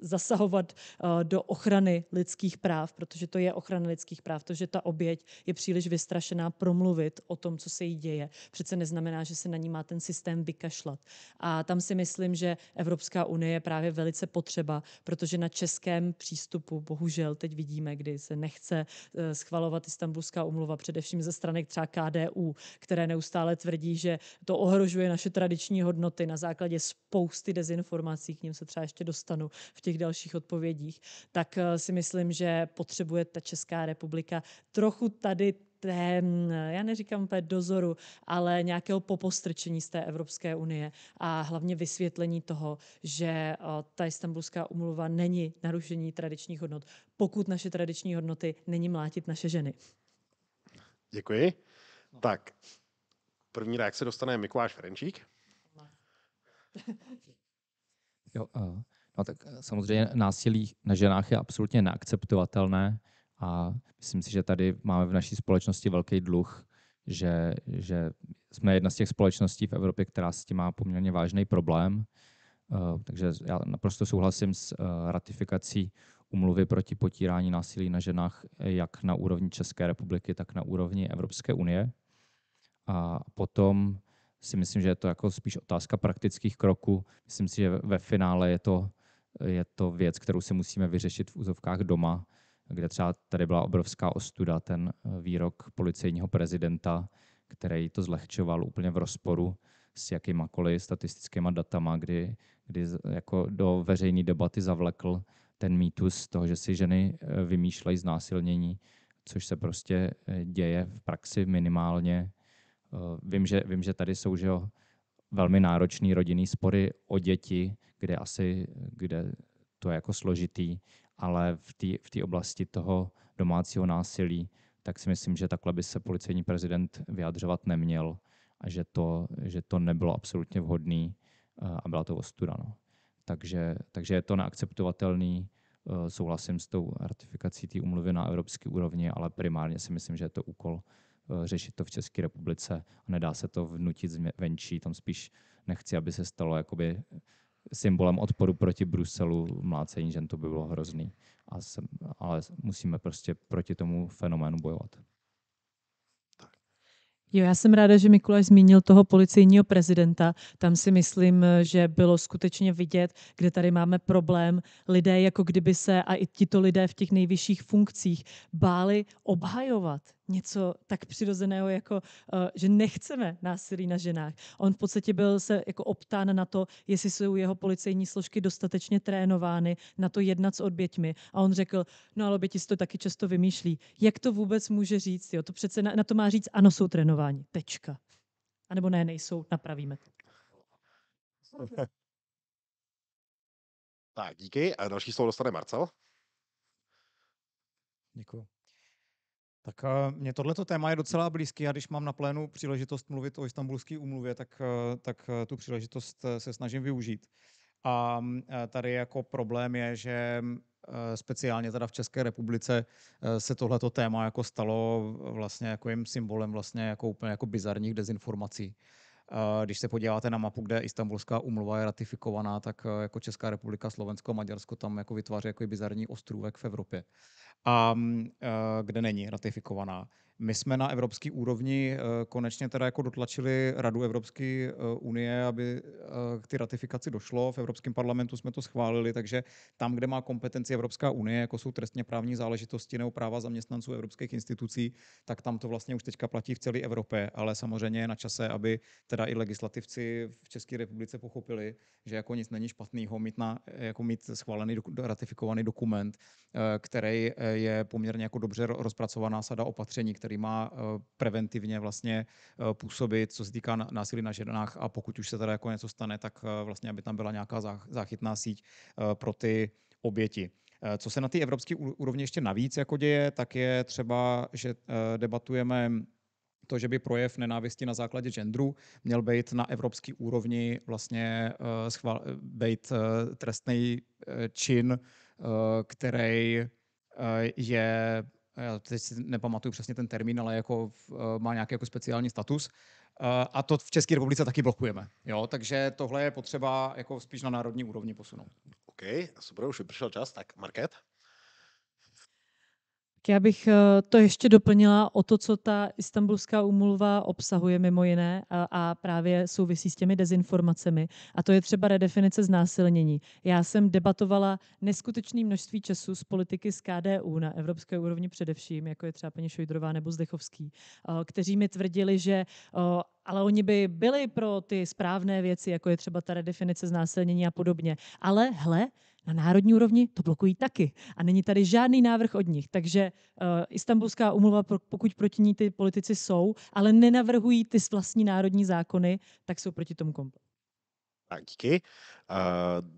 zasahovat eh, do ochrany lidských práv, protože to je ochrana lidských práv, to, že ta oběť je příliš vystrašená promluvit o tom, co se jí děje, přece neznamená, že se na ní má ten systém vykašlat. A tam si myslím, že Evropská unie je právě velice potřeba, protože na českém přístupu bohužel teď vidíme, kdy se nechce eh, schvalovat Istanbulská umluva, především ze strany třeba KDU, které neustále tvrdí, že to ohrožuje naše tradiční hodnoty na základě spousty dezinformací, k ním se třeba ještě dostanu v těch dalších odpovědích, tak eh, si myslím, že potřebuje ta Česká republika trochu tady té, eh, já neříkám úplně dozoru, ale nějakého popostrčení z té Evropské unie a hlavně vysvětlení toho, že eh, ta istambulská umluva není narušení tradičních hodnot, pokud naše tradiční hodnoty není mlátit naše ženy. Děkuji. Tak, první reakce dostane Mikuláš Ferenčík. Jo, a No tak eh, samozřejmě násilí na ženách je absolutně neakceptovatelné a myslím si, že tady máme v naší společnosti velký dluh, že, že jsme jedna z těch společností v Evropě, která s tím má poměrně vážný problém. Eh, takže já naprosto souhlasím s eh, ratifikací umluvy proti potírání násilí na ženách jak na úrovni České republiky, tak na úrovni Evropské unie. A potom si myslím, že je to jako spíš otázka praktických kroků. Myslím si, že ve finále je to je to věc, kterou si musíme vyřešit v úzovkách doma, kde třeba tady byla obrovská ostuda, ten eh, výrok policejního prezidenta, který to zlehčoval úplně v rozporu s jakýmakoliv statistickými datama, kdy, kdy jako do veřejné debaty zavlekl ten mýtus toho, že si ženy eh, vymýšlejí znásilnění, což se prostě eh, děje v praxi minimálně. Vím, že, vím, že tady jsou že jo, velmi náročný rodinný spory o děti, kde asi kde to je jako složitý, ale v té v oblasti toho domácího násilí, tak si myslím, že takhle by se policejní prezident vyjadřovat neměl a že to, že to nebylo absolutně vhodné eh, a byla to ostuda. No. Takže, takže je to neakceptovatelný, eh, souhlasím s tou ratifikací té umluvy na evropské úrovni, ale primárně si myslím, že je to úkol Eh, řešit to v České republice a nedá se to vnutit venčí. Tam spíš nechci, aby se stalo jakoby symbolem odporu proti Bruselu mlácení že to by bylo hrozný. A jsem, ale musíme prostě proti tomu fenoménu bojovat. Jo, já jsem ráda, že Mikuláš zmínil toho policejního prezidenta. Tam si myslím, že bylo skutečně vidět, kde tady máme problém. Lidé, jako kdyby se a i tito lidé v těch nejvyšších funkcích báli obhajovat něco tak přirozeného, jako eh, že nechceme násilí na ženách. On v podstatě byl se jako optán na to, jestli jsou jeho policejní složky dostatečně trénovány na to jednat s oběťmi. A on řekl, no ale oběti si to taky často vymýšlí. Jak to vůbec může říct? Jo? To přece na, na to má říct, ano, jsou trénováni. Tečka. A nebo ne, nejsou, napravíme to. *laughs* Tak, díky. A další slovo dostane Marcel. Děkuji. Tak eh, mě tohleto téma je docela blízký a když mám na plénu příležitost mluvit o istambulské úmluvě, tak, eh, tak eh, tu příležitost se snažím využít. A tady jako problém je, že speciálně teda v České republice se tohleto téma jako stalo vlastně jako jim symbolem vlastně jako úplně jako bizarních dezinformací. Eh, když se podíváte na mapu, kde Istanbulská umluva je ratifikovaná, tak eh, jako Česká republika, Slovensko, Maďarsko tam jako vytváří jako bizarní ostrůvek v Evropě, a, mm, eh, kde není ratifikovaná. My jsme na evropské úrovni eh, konečně teda jako dotlačili Radu Evropské eh, unie, aby eh, k ty ratifikaci došlo. V Evropském parlamentu jsme to schválili, takže tam, kde má kompetenci Evropská unie, jako jsou trestně právní záležitosti nebo práva zaměstnanců evropských institucí, tak tam to vlastně už teďka platí v celé Evropě. Ale samozřejmě je na čase, aby teda i legislativci v České republice pochopili, že jako nic není špatného mít, na, jako mít schválený, ratifikovaný dokument, který je poměrně jako dobře rozpracovaná sada opatření, který má eh, preventivně vlastně eh, působit, co se týká násilí na ženách a pokud už se teda jako něco stane, tak eh, vlastně, aby tam byla nějaká záchytná síť pro ty oběti. Co se na té evropské úrovni ještě navíc jako děje, tak je třeba, že debatujeme to, že by projev nenávisti na základě genderu měl být na evropské úrovni vlastně být trestný čin, který je Eh, já teď si nepamatuju přesně ten termín, ale jako eh, má nějaký jako speciální status. Eh, a to v České republice taky blokujeme. Jo? Takže tohle je potřeba jako spíš na národní úrovni posunout. OK, super, už přišel čas, tak Market? Já bych eh, to ještě doplnila o to, co ta istambulská umluva obsahuje mimo jiné a, a právě souvisí s těmi dezinformacemi. A to je třeba redefinice znásilnění. Já jsem debatovala neskutečné množství času s politiky z KDU na evropské úrovni především, jako je třeba paní Šojdrová nebo Zdechovský, eh, kteří mi tvrdili, že eh, ale oni by byli pro ty správné věci, jako je třeba ta redefinice znásilnění a podobně. Ale hle, na národní úrovni to blokují taky a není tady žádný návrh od nich. Takže uh, Istanbulská umluva, pokud proti ní ty politici jsou, ale nenavrhují ty vlastní národní zákony, tak jsou proti tomu komplet. Tak, díky. Uh,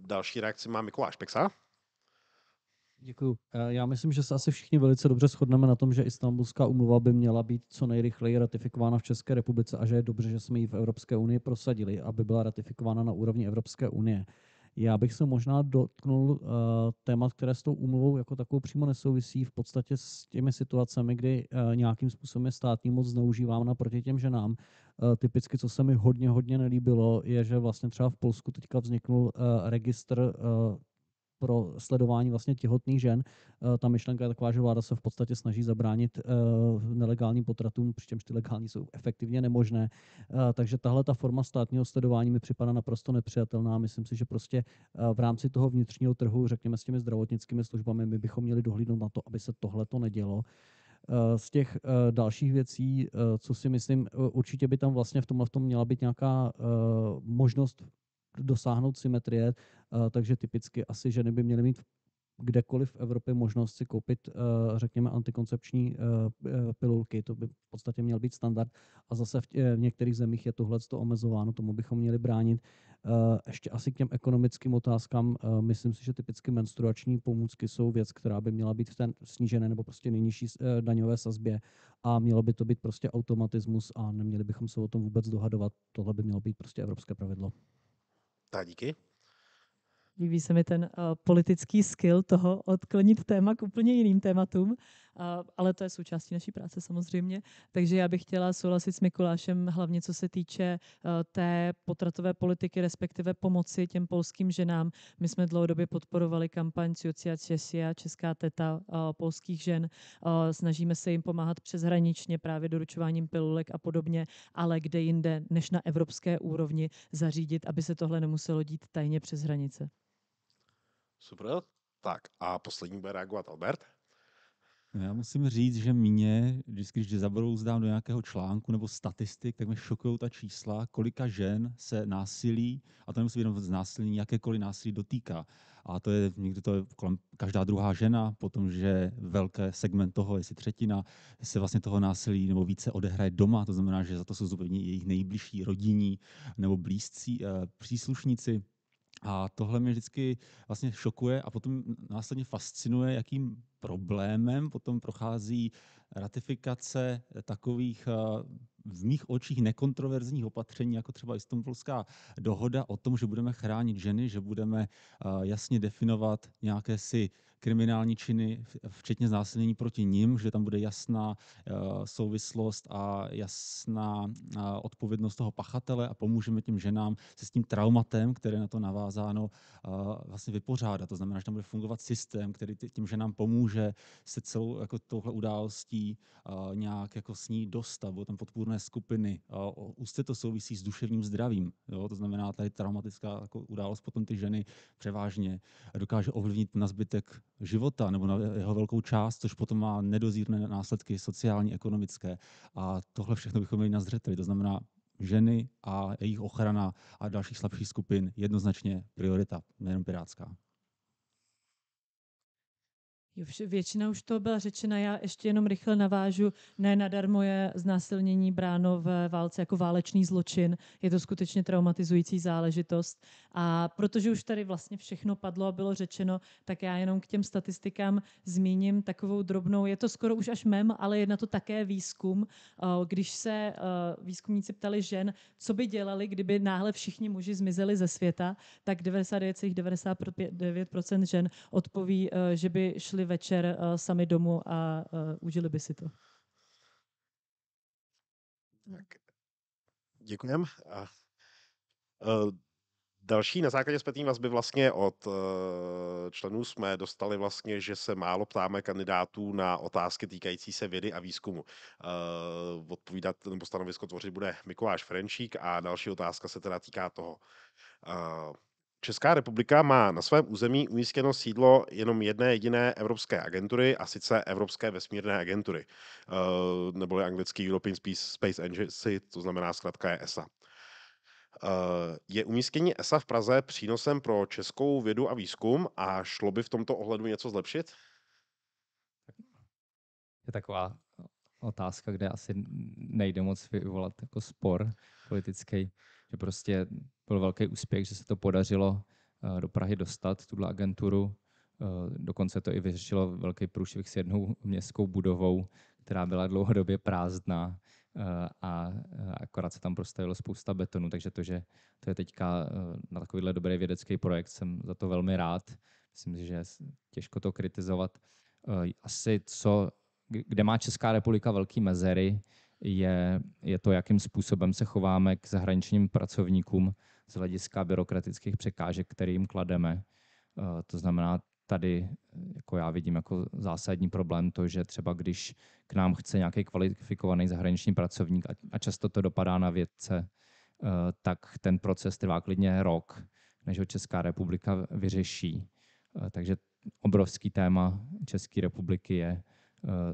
další reakci má Mikuláš Peksa. Děkuji. Eh, já myslím, že se asi všichni velice dobře shodneme na tom, že Istanbulská umluva by měla být co nejrychleji ratifikována v České republice a že je dobře, že jsme ji v Evropské unii prosadili, aby byla ratifikována na úrovni Evropské unie. Já bych se možná dotknul uh, témat, které s tou úmluvou jako takovou přímo nesouvisí, v podstatě s těmi situacemi, kdy uh, nějakým způsobem je státní moc zneužívána proti těm ženám. Uh, typicky, co se mi hodně, hodně nelíbilo, je, že vlastně třeba v Polsku teďka vznikl uh, registr uh, pro sledování vlastně těhotných žen. Eh, ta myšlenka je taková, že vláda se v podstatě snaží zabránit eh, nelegálním potratům, přičemž ty legální jsou efektivně nemožné. Eh, takže tahle ta forma státního sledování mi připadá naprosto nepřijatelná. Myslím si, že prostě v rámci toho vnitřního trhu, řekněme s těmi zdravotnickými službami, my bychom měli dohlídnout na to, aby se tohle to nedělo. Z těch dalších věcí, co si myslím, určitě by tam vlastně v tomhle v tom měla být nějaká možnost dosáhnout symetrie, eh, takže typicky asi ženy by měly mít kdekoliv v Evropě možnost si koupit, eh, řekněme, antikoncepční eh, pilulky. To by v podstatě měl být standard. A zase v, některých zemích je tohle omezováno, tomu bychom měli bránit. Ještě asi k těm ekonomickým otázkám. Myslím si, že typicky menstruační pomůcky jsou věc, která by měla být v té snížené nebo prostě nejnižší daňové sazbě a mělo by to být prostě automatismus a neměli bychom se o tom vůbec dohadovat. Tohle by mělo být prostě evropské pravidlo. Tak díky. Líbí se mi ten uh, politický skill toho odklonit téma k úplně jiným tématům ale to je součástí naší práce samozřejmě. Takže já bych chtěla souhlasit s Mikulášem hlavně co se týče e, té potratové politiky, respektive pomoci těm polským ženám. My jsme dlouhodobě podporovali kampaň Ciocia Česia, Česká teta e, polských žen. E, snažíme se jim pomáhat přeshraničně právě doručováním pilulek a podobně, ale kde jinde než na evropské úrovni zařídit, aby se tohle nemuselo dít tajně přes hranice. Super. Tak a poslední bude reagovat Albert. No, já musím říct, že mě, vždycky, když zdám do nějakého článku nebo statistik, tak mě šokují ta čísla, kolika žen se násilí, a to nemusí být jenom násilí, jakékoliv násilí dotýká. A to je někdy to je kolem každá druhá žena, potom, že velké segment toho, jestli třetina, se vlastně toho násilí nebo více odehraje doma, to znamená, že za to jsou zodpovědní jejich nejbližší rodiní nebo blízcí eh, příslušníci. A tohle mě vždycky vlastně šokuje a potom následně fascinuje, jakým problémem potom prochází ratifikace takových eh, v mých očích nekontroverzních opatření, jako třeba Istanbulská dohoda o tom, že budeme chránit ženy, že budeme eh, jasně definovat nějaké si kriminální činy, včetně znásilnění proti ním, že tam bude jasná eh, souvislost a jasná odpovědnost toho pachatele a pomůžeme těm ženám se s tím traumatem, které na to navázáno, vlastně vypořádat. To znamená, že tam bude fungovat systém, který těm ženám pomůže může se celou jako touhle událostí nějak jako s ní dostat, bo tam podpůrné skupiny. Uh, úzce to souvisí s duševním zdravím, jo? to znamená, tady traumatická jako událost potom ty ženy převážně dokáže ovlivnit na zbytek života nebo na jeho velkou část, což potom má nedozírné následky sociální, ekonomické. A tohle všechno bychom měli na zřeteli. To znamená, ženy a jejich ochrana a dalších slabších skupin jednoznačně priorita, nejenom pirátská. Jo, většina už to byla řečena, já ještě jenom rychle navážu. Ne nadarmo je znásilnění bráno v válce jako válečný zločin. Je to skutečně traumatizující záležitost. A protože už tady vlastně všechno padlo a bylo řečeno, tak já jenom k těm statistikám zmíním takovou drobnou. Je to skoro už až mem, ale je na to také výzkum. Když se výzkumníci ptali žen, co by dělali, kdyby náhle všichni muži zmizeli ze světa, tak 99,99% žen odpoví, že by šli večer eh, sami domů a eh, užili by si to. Tak. Děkujem. A, uh, další na základě zpětné vazby vlastně od uh, členů jsme dostali vlastně, že se málo ptáme kandidátů na otázky týkající se vědy a výzkumu. Uh, odpovídat nebo stanovisko tvořit bude Mikuláš Frenčík a další otázka se teda týká toho. Uh, Česká republika má na svém území umístěno sídlo jenom jedné jediné evropské agentury, a sice Evropské vesmírné agentury, eh, neboli anglický European Space Agency, to znamená zkrátka je ESA. Eh, je umístění ESA v Praze přínosem pro českou vědu a výzkum a šlo by v tomto ohledu něco zlepšit? Je taková otázka, kde asi nejde moc vyvolat jako spor politický že prostě byl velký úspěch, že se to podařilo eh, do Prahy dostat, tuhle agenturu. Eh, dokonce to i vyřešilo velký průšvih s jednou městskou budovou, která byla dlouhodobě prázdná eh, a akorát se tam prostavilo spousta betonu, takže to, že to je teďka na takovýhle dobrý vědecký projekt, jsem za to velmi rád. Myslím si, že je těžko to kritizovat. Asi co, kde má Česká republika velký mezery, je, je to, jakým způsobem se chováme k zahraničním pracovníkům z hlediska byrokratických překážek, které jim klademe. Eh, to znamená, tady eh, jako já vidím jako zásadní problém to, že třeba když k nám chce nějaký kvalifikovaný zahraniční pracovník a často to dopadá na vědce, eh, tak ten proces trvá klidně rok, než ho Česká republika vyřeší. Takže obrovský téma České republiky je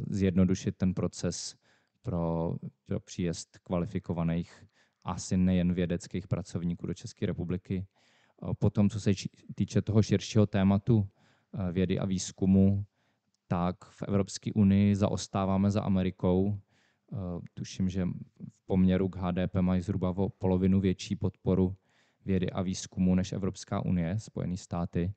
zjednodušit ten proces pro, pro příjezd kvalifikovaných asi nejen vědeckých pracovníků do České republiky. Eh, potom, co se týče toho širšího tématu eh, vědy a výzkumu, tak v Evropské unii zaostáváme za Amerikou. Eh, tuším, že v poměru k HDP mají zhruba o polovinu větší podporu vědy a výzkumu než Evropská unie, Spojené státy.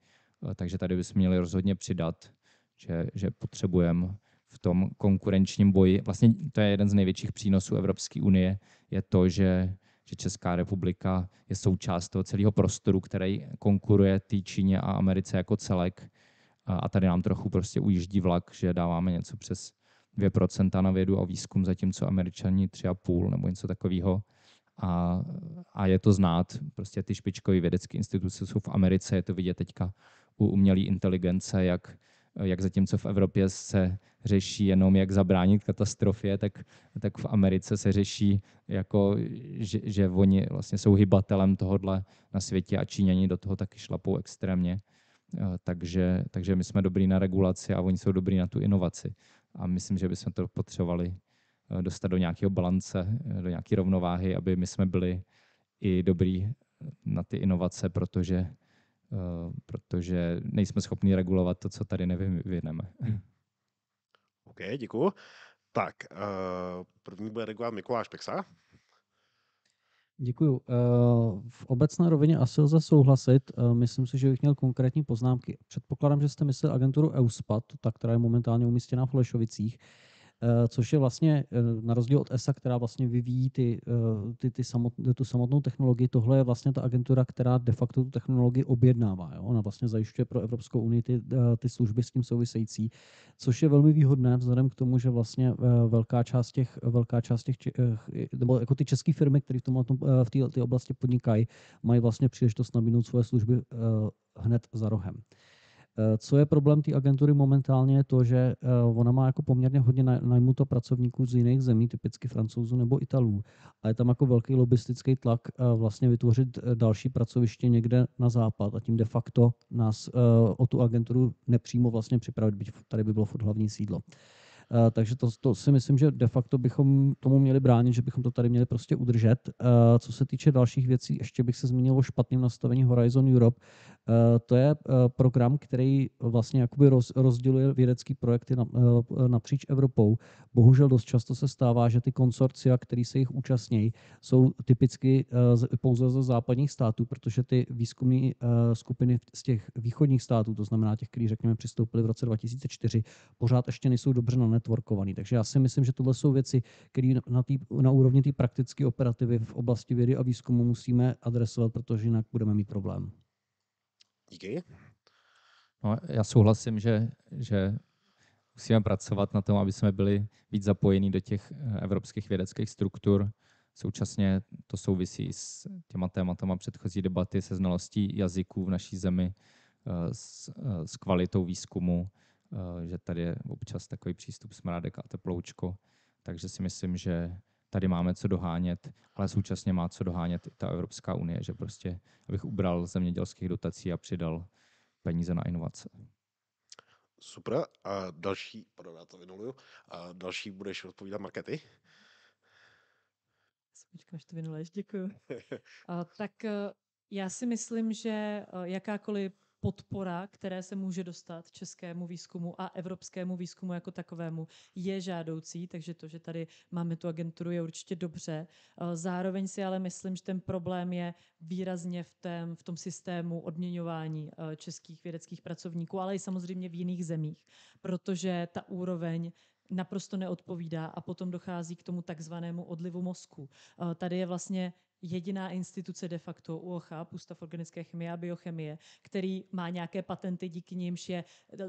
Takže tady bychom měli rozhodně přidat, že, že potřebujeme tom konkurenčním boji. Vlastně to je jeden z největších přínosů Evropské unie, je to, že, že Česká republika je součást toho celého prostoru, který konkuruje té Číně a Americe jako celek. A tady nám trochu prostě ujíždí vlak, že dáváme něco přes 2% na vědu a výzkum, zatímco američani 3,5 nebo něco takového. A, a je to znát, prostě ty špičkové vědecké instituce jsou v Americe, je to vidět teďka u umělé inteligence, jak jak zatímco v Evropě se řeší jenom, jak zabránit katastrofě, tak, tak v Americe se řeší, jako, že, že oni vlastně jsou hybatelem tohohle na světě a Číňani do toho taky šlapou extrémně. Eh, takže, takže my jsme dobrý na regulaci a oni jsou dobrý na tu inovaci. A myslím, že bychom to potřebovali eh, dostat do nějakého balance, eh, do nějaké rovnováhy, aby my jsme byli i dobrý na ty inovace, protože Eh, protože nejsme schopni regulovat to, co tady nevyvineme. OK, děkuji. Tak, eh, první bude regulovat Mikuláš Pexa. Děkuju. Eh, v obecné rovině asi lze souhlasit. Myslím si, že bych měl konkrétní poznámky. Předpokládám, že jste myslel agenturu EUSPAT, ta, která je momentálně umístěna v Lešovicích. Eh, což je vlastně eh, na rozdíl od ESA, která vlastně vyvíjí ty, eh, ty, ty samotnou, tu samotnou technologii, tohle je vlastně ta agentura, která de facto tu technologii objednává. Jo? Ona vlastně zajišťuje pro Evropskou unii ty, ty služby s tím související, což je velmi výhodné vzhledem k tomu, že vlastně velká část těch, velká část těch nebo jako ty české firmy, které v, tom, v té oblasti podnikají, mají vlastně příležitost nabídnout svoje služby hned za rohem. Eh, co je problém té agentury momentálně je to, že eh, ona má jako poměrně hodně najmuto pracovníků z jiných zemí, typicky francouzů nebo Italů. A je tam jako velký lobistický tlak eh, vlastně vytvořit další pracoviště někde na západ a tím de facto nás o tu agenturu nepřímo vlastně připravit, byť tady by bylo furt hlavní sídlo. Eh, takže to, to si myslím, že de facto bychom tomu měli bránit, že bychom to tady měli prostě udržet. Eh, co se týče dalších věcí, ještě bych se zmínil o špatném nastavení Horizon Europe. Eh, to je program, který vlastně jakoby roz, rozděluje vědecké projekty na, napříč Evropou. Bohužel dost často se stává, že ty konsorcia, které se jich účastní, jsou typicky pouze ze západních států, protože ty výzkumné skupiny z těch východních států, to znamená těch, kteří, řekněme, přistoupili v roce 2004, pořád ještě nejsou dobře zanetworkovaný. Takže já si myslím, že tohle jsou věci, které na, tý, na úrovni té praktické operativy v oblasti vědy a výzkumu musíme adresovat, protože jinak budeme mít problém. Díky. No, já souhlasím, že, že musíme pracovat na tom, aby jsme byli víc zapojení do těch eh, evropských vědeckých struktur. Současně to souvisí s těma tématama předchozí debaty, se znalostí jazyků v naší zemi, eh, s, eh, s kvalitou výzkumu. Eh, že tady je občas takový přístup smrádek a teploučko, takže si myslím, že tady máme co dohánět, ale současně má co dohánět i ta Evropská unie, že prostě abych ubral zemědělských dotací a přidal peníze na inovace. Super. A další, pardon, já to vynuluju. A další budeš odpovídat Markety. Počkej, až to vynuluješ, děkuju. a, eh, tak eh, já si myslím, že jakákoliv podpora, které se může dostat českému výzkumu a evropskému výzkumu jako takovému, je žádoucí, takže to, že tady máme tu agenturu, je určitě dobře. Eh, zároveň si ale myslím, že ten problém je výrazně v, tém, v tom systému odměňování eh, českých vědeckých pracovníků, ale i samozřejmě v jiných zemích, protože ta úroveň naprosto neodpovídá a potom dochází k tomu takzvanému odlivu mozku. Eh, tady je vlastně jediná instituce de facto UOCHAP, Ústav organické chemie a biochemie, který má nějaké patenty, díky nímž je,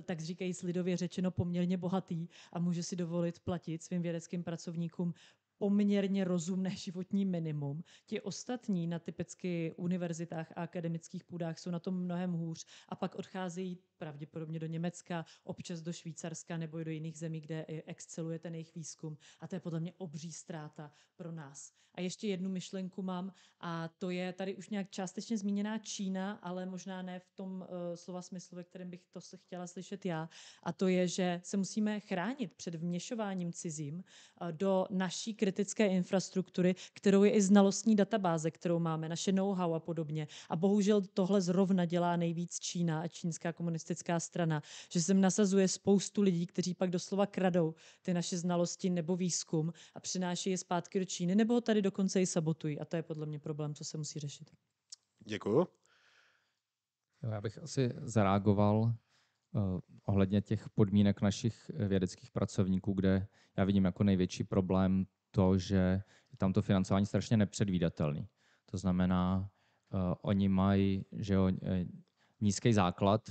tak říkají lidově řečeno, poměrně bohatý a může si dovolit platit svým vědeckým pracovníkům poměrně rozumné životní minimum. Ti ostatní na typicky univerzitách a akademických půdách jsou na tom mnohem hůř a pak odcházejí pravděpodobně do Německa, občas do Švýcarska nebo do jiných zemí, kde exceluje ten jejich výzkum. A to je podle mě obří ztráta pro nás. A ještě jednu myšlenku mám a to je tady už nějak částečně zmíněná Čína, ale možná ne v tom uh, slova smyslu, ve kterém bych to chtěla slyšet já. A to je, že se musíme chránit před vměšováním cizím uh, do naší kritické infrastruktury, kterou je i znalostní databáze, kterou máme, naše know-how a podobně. A bohužel tohle zrovna dělá nejvíc Čína a čínská komunistická komunistická strana, že sem nasazuje spoustu lidí, kteří pak doslova kradou ty naše znalosti nebo výzkum a přináší je zpátky do Číny, nebo ho tady dokonce i sabotují. A to je podle mě problém, co se musí řešit. Děkuju. Já bych asi zareagoval eh, ohledně těch podmínek našich eh, vědeckých pracovníků, kde já vidím jako největší problém to, že je tam to financování strašně nepředvídatelný. To znamená, uh, oni mají že jo, nízký základ,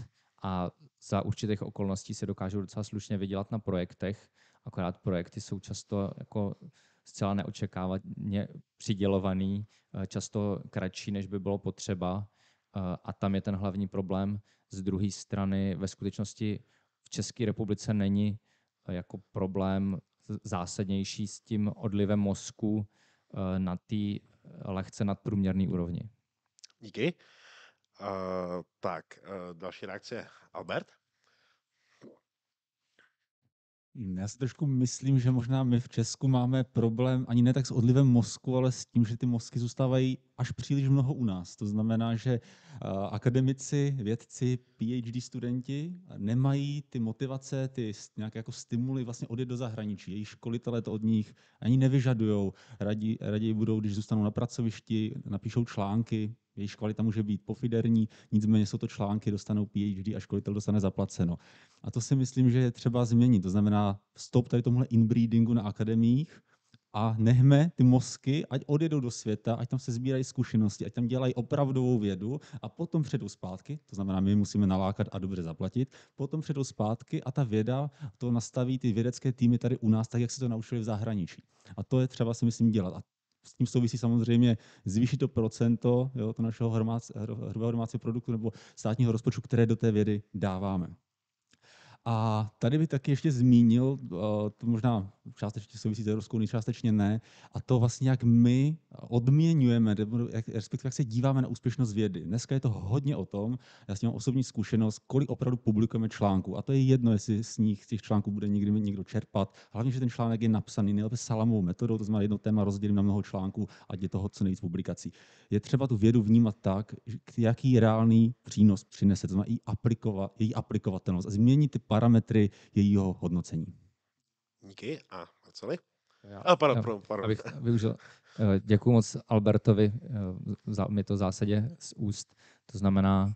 a za určitých okolností se dokážou docela slušně vydělat na projektech, akorát projekty jsou často jako zcela neočekávaně přidělovaný, eh, často kratší, než by bylo potřeba. Eh, a tam je ten hlavní problém. Z druhé strany, ve skutečnosti v České republice není eh, jako problém zásadnější s tím odlivem mozku na té lehce nadprůměrné úrovni. Díky. Uh, tak, uh, další reakce. Albert? Hmm, já si trošku myslím, že možná my v Česku máme problém ani ne tak s odlivem mozku, ale s tím, že ty mozky zůstávají až příliš mnoho u nás. To znamená, že eh, akademici, vědci, PhD studenti nemají ty motivace, ty nějaké jako stimuly vlastně odjet do zahraničí. Jejich školitelé to od nich ani nevyžadují. Raději, raději budou, když zůstanou na pracovišti, napíšou články, jejich kvalita může být pofiderní, nicméně jsou to články, dostanou PhD a školitel dostane zaplaceno. A to si myslím, že je třeba změnit. To znamená stop tady tomuhle inbreedingu na akademiích a nechme ty mozky, ať odjedou do světa, ať tam se sbírají zkušenosti, ať tam dělají opravdovou vědu a potom předou zpátky, to znamená, my musíme nalákat a dobře zaplatit, potom předou zpátky a ta věda to nastaví ty vědecké týmy tady u nás, tak jak se to naučili v zahraničí. A to je třeba si myslím dělat. A s tím souvisí samozřejmě zvýšit to procento jo, to našeho hrubého domácího produktu nebo státního rozpočtu, které do té vědy dáváme. A tady bych taky ještě zmínil, eh, to možná částečně souvisí s Evropskou unii, částečně ne, a to vlastně, jak my odměňujeme, jak, respektive jak se díváme na úspěšnost vědy. Dneska je to hodně o tom, já s tím mám osobní zkušenost, kolik opravdu publikujeme článků. A to je jedno, jestli z nich, z těch článků bude někdy někdo čerpat. Hlavně, že ten článek je napsaný nejlépe salamovou metodou, to znamená jedno téma rozdělím na mnoho článků, ať je toho co nejvíc publikací. Je třeba tu vědu vnímat tak, jaký reálný přínos přinese, to znamená její, aplikova, její aplikovatelnost a změnit ty parametry jejího hodnocení. Díky a Marceli. Já, a já, pardon, pardon. Abych využil. Eh, Děkuji moc Albertovi, eh, za, mi to v zásadě z úst. To znamená,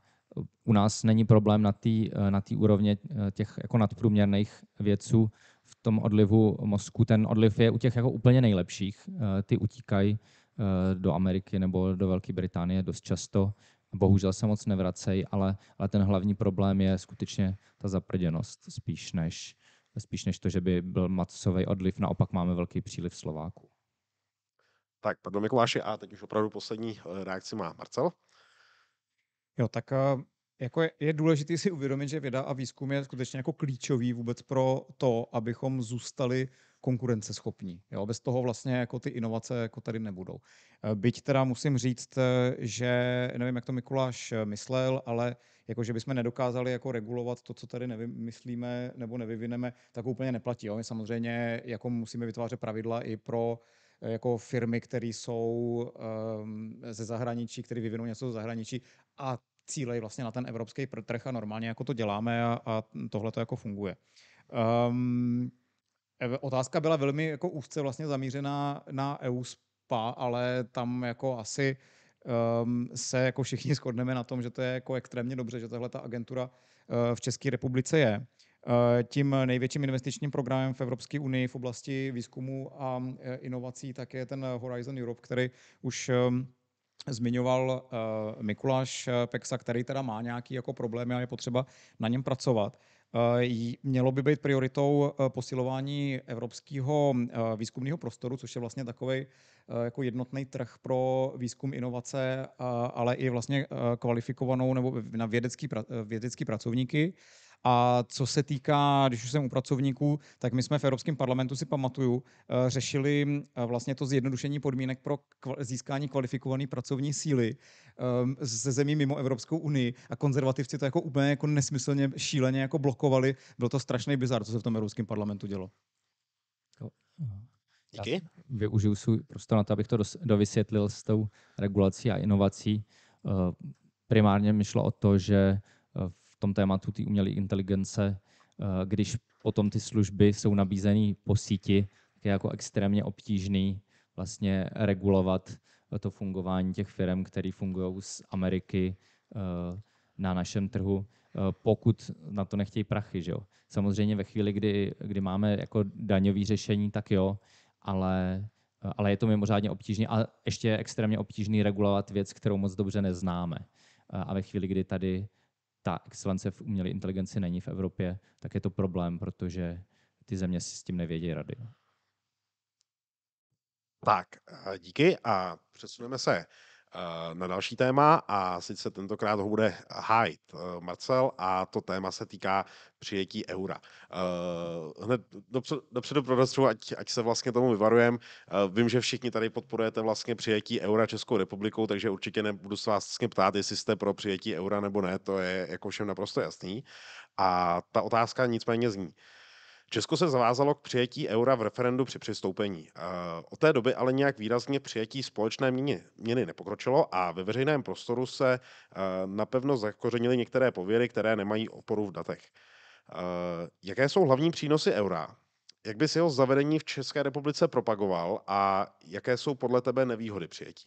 u nás není problém na té eh, na úrovně těch jako nadprůměrných vědců v tom odlivu mozku. Ten odliv je u těch jako úplně nejlepších. Ty utíkají do Ameriky nebo do Velké Británie dost často bohužel se moc nevracejí, ale, ale ten hlavní problém je skutečně ta zaprděnost spíš než, spíš než to, že by byl masový odliv, naopak máme velký příliv Slováků. Tak, pardon Mikuláši, a teď už opravdu poslední eh, reakci má Marcel. Jo, tak eh, jako je, je důležité si uvědomit, že věda a výzkum je skutečně jako klíčový vůbec pro to, abychom zůstali konkurenceschopní. Jo? Bez toho vlastně jako ty inovace jako tady nebudou. Eh, byť teda musím říct, eh, že nevím, jak to Mikuláš eh, myslel, ale jako, že bychom nedokázali jako regulovat to, co tady nevymyslíme nebo nevyvineme, tak úplně neplatí. Jo? My samozřejmě jako musíme vytvářet pravidla i pro jako firmy, které jsou um, ze zahraničí, které vyvinou něco ze zahraničí a cílej vlastně na ten evropský trh a normálně jako to děláme a, a tohle to jako funguje. Um, E, otázka byla velmi jako úzce vlastně zamířená na EUSPA, ale tam jako asi um, se jako všichni *laughs* shodneme na tom, že to je jako extrémně dobře, že tahle ta agentura uh, v České republice je. Uh, tím největším investičním programem v Evropské unii v oblasti výzkumu a inovací tak je ten Horizon Europe, který už um, zmiňoval uh, Mikuláš Pexa, který teda má nějaký jako problémy a je potřeba na něm pracovat. Mělo by být prioritou eh, posilování evropského eh, výzkumného prostoru, což je vlastně takový eh, jako jednotný trh pro výzkum, inovace, ale i vlastně kvalifikovanou nebo na vědecký, vědecký pracovníky. A co se týká, když už jsem u pracovníků, tak my jsme v Evropském parlamentu, si pamatuju, eh, řešili eh, vlastně to zjednodušení podmínek pro získání kvalifikované pracovní síly ehm, ze zemí mimo Evropskou unii a konzervativci to jako úplně jako nesmyslně šíleně jako blokovali. Byl to strašný bizar, co se v tom Evropském parlamentu dělo. Díky. Já využiju svůj prostor na to, abych to dovysvětlil s tou regulací a inovací. Eh, primárně mi šlo o to, že tom tématu té umělé inteligence, eh, když potom ty služby jsou nabízeny po síti, tak je jako extrémně obtížný vlastně regulovat eh, to fungování těch firm, které fungují z Ameriky eh, na našem trhu, pokud na to nechtějí prachy. Že jo? Samozřejmě ve chvíli, kdy, kdy máme jako daňové řešení, tak jo, ale, ale je to mimořádně obtížné a ještě je extrémně obtížný regulovat věc, kterou moc dobře neznáme. A ve chvíli, kdy tady ta excelence v umělé inteligenci není v Evropě, tak je to problém, protože ty země si s tím nevědí rady. Tak, eh, díky a přesuneme se na další téma a sice tentokrát ho bude hájit e, Marcel a to téma se týká přijetí eura. E, hned dopředu, dopředu ať, ať se vlastně tomu vyvarujem, e, Vím, že všichni tady podporujete vlastně přijetí eura Českou republikou, takže určitě nebudu se vás vlastně ptát, jestli jste pro přijetí eura nebo ne, to je jako všem naprosto jasný. A ta otázka nicméně zní. Česko se zavázalo k přijetí eura v referendu při přistoupení. Eh, od té doby ale nějak výrazně přijetí společné měny, měny nepokročilo a ve veřejném prostoru se eh, napevno zakořenily některé pověry, které nemají oporu v datech. Eh, jaké jsou hlavní přínosy eura? Jak bys jeho zavedení v České republice propagoval a jaké jsou podle tebe nevýhody přijetí?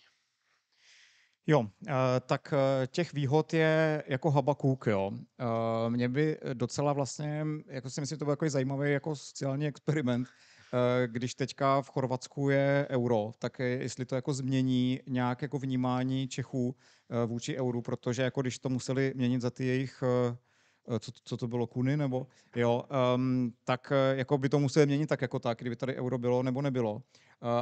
Jo, eh, tak eh, těch výhod je jako Habakuk, jo. Eh, mě by docela vlastně, jako si myslím, to byl jako zajímavý jako sociální experiment, když teďka v Chorvatsku je euro, tak jestli to jako změní nějak jako vnímání Čechů vůči euru, protože jako když to museli měnit za ty jejich Eh, co, co to bylo, kuny nebo, jo, um, tak eh, jako by to museli měnit tak jako tak, kdyby tady euro bylo nebo nebylo. Uh,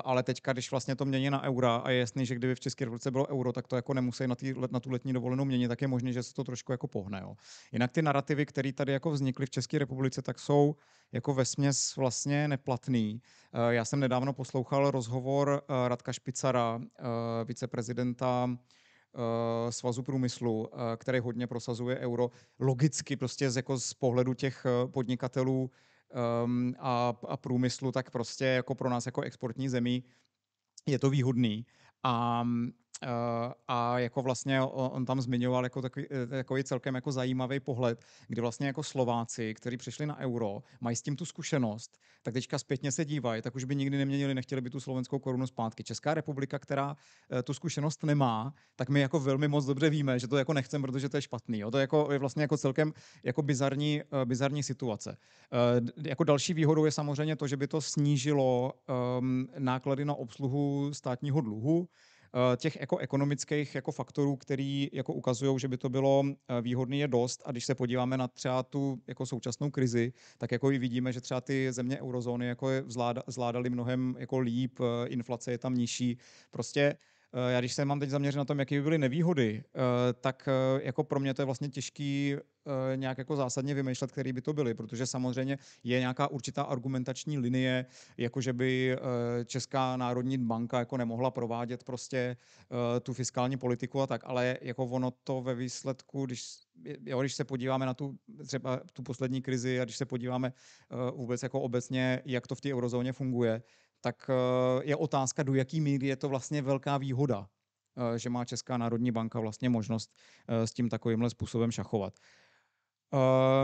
ale teďka, když vlastně to mění na eura a je jasný, že kdyby v České republice bylo euro, tak to jako nemusí na, tý, na tu letní dovolenou měnit, tak je možné, že se to trošku jako pohne. Jo. Jinak ty narrativy, které tady jako vznikly v České republice, tak jsou jako směs vlastně neplatný. Uh, já jsem nedávno poslouchal rozhovor uh, Radka Špicara, uh, viceprezidenta Eh, svazu průmyslu, eh, který hodně prosazuje euro, logicky prostě z, jako z pohledu těch eh, podnikatelů um, a, a průmyslu, tak prostě jako pro nás jako exportní zemí je to výhodný. A Eh, a jako vlastně on tam zmiňoval jako takový, eh, takový celkem jako zajímavý pohled, kdy vlastně jako Slováci, kteří přišli na euro, mají s tím tu zkušenost, tak teďka zpětně se dívají, tak už by nikdy neměnili, nechtěli by tu slovenskou korunu zpátky. Česká republika, která eh, tu zkušenost nemá, tak my jako velmi moc dobře víme, že to jako nechcem, protože to je špatný. Jo. To je, jako, je vlastně jako celkem jako bizarní, bizarní situace. Jako další výhodou je samozřejmě to, že by to snížilo um, náklady na obsluhu státního dluhu, Eh, těch jako ekonomických jako faktorů, který jako ukazují, že by to bylo eh, výhodné, je dost. A když se podíváme na třeba tu jako současnou krizi, tak jako i vidíme, že třeba ty země eurozóny jako je zvládaly mnohem jako líp, eh, inflace je tam nižší. Prostě Eh, já když se mám teď zaměřit na tom, jaké by byly nevýhody, eh, tak eh, jako pro mě to je vlastně těžký nějak jako zásadně vymýšlet, který by to byly, protože samozřejmě je nějaká určitá argumentační linie, jako že by Česká národní banka jako nemohla provádět prostě tu fiskální politiku a tak, ale jako ono to ve výsledku, když, jo, když se podíváme na tu třeba tu poslední krizi a když se podíváme vůbec jako obecně, jak to v té eurozóně funguje, tak eh, je otázka, do jaký míry je to vlastně velká výhoda, eh, že má Česká národní banka vlastně možnost eh, s tím takovýmhle způsobem šachovat.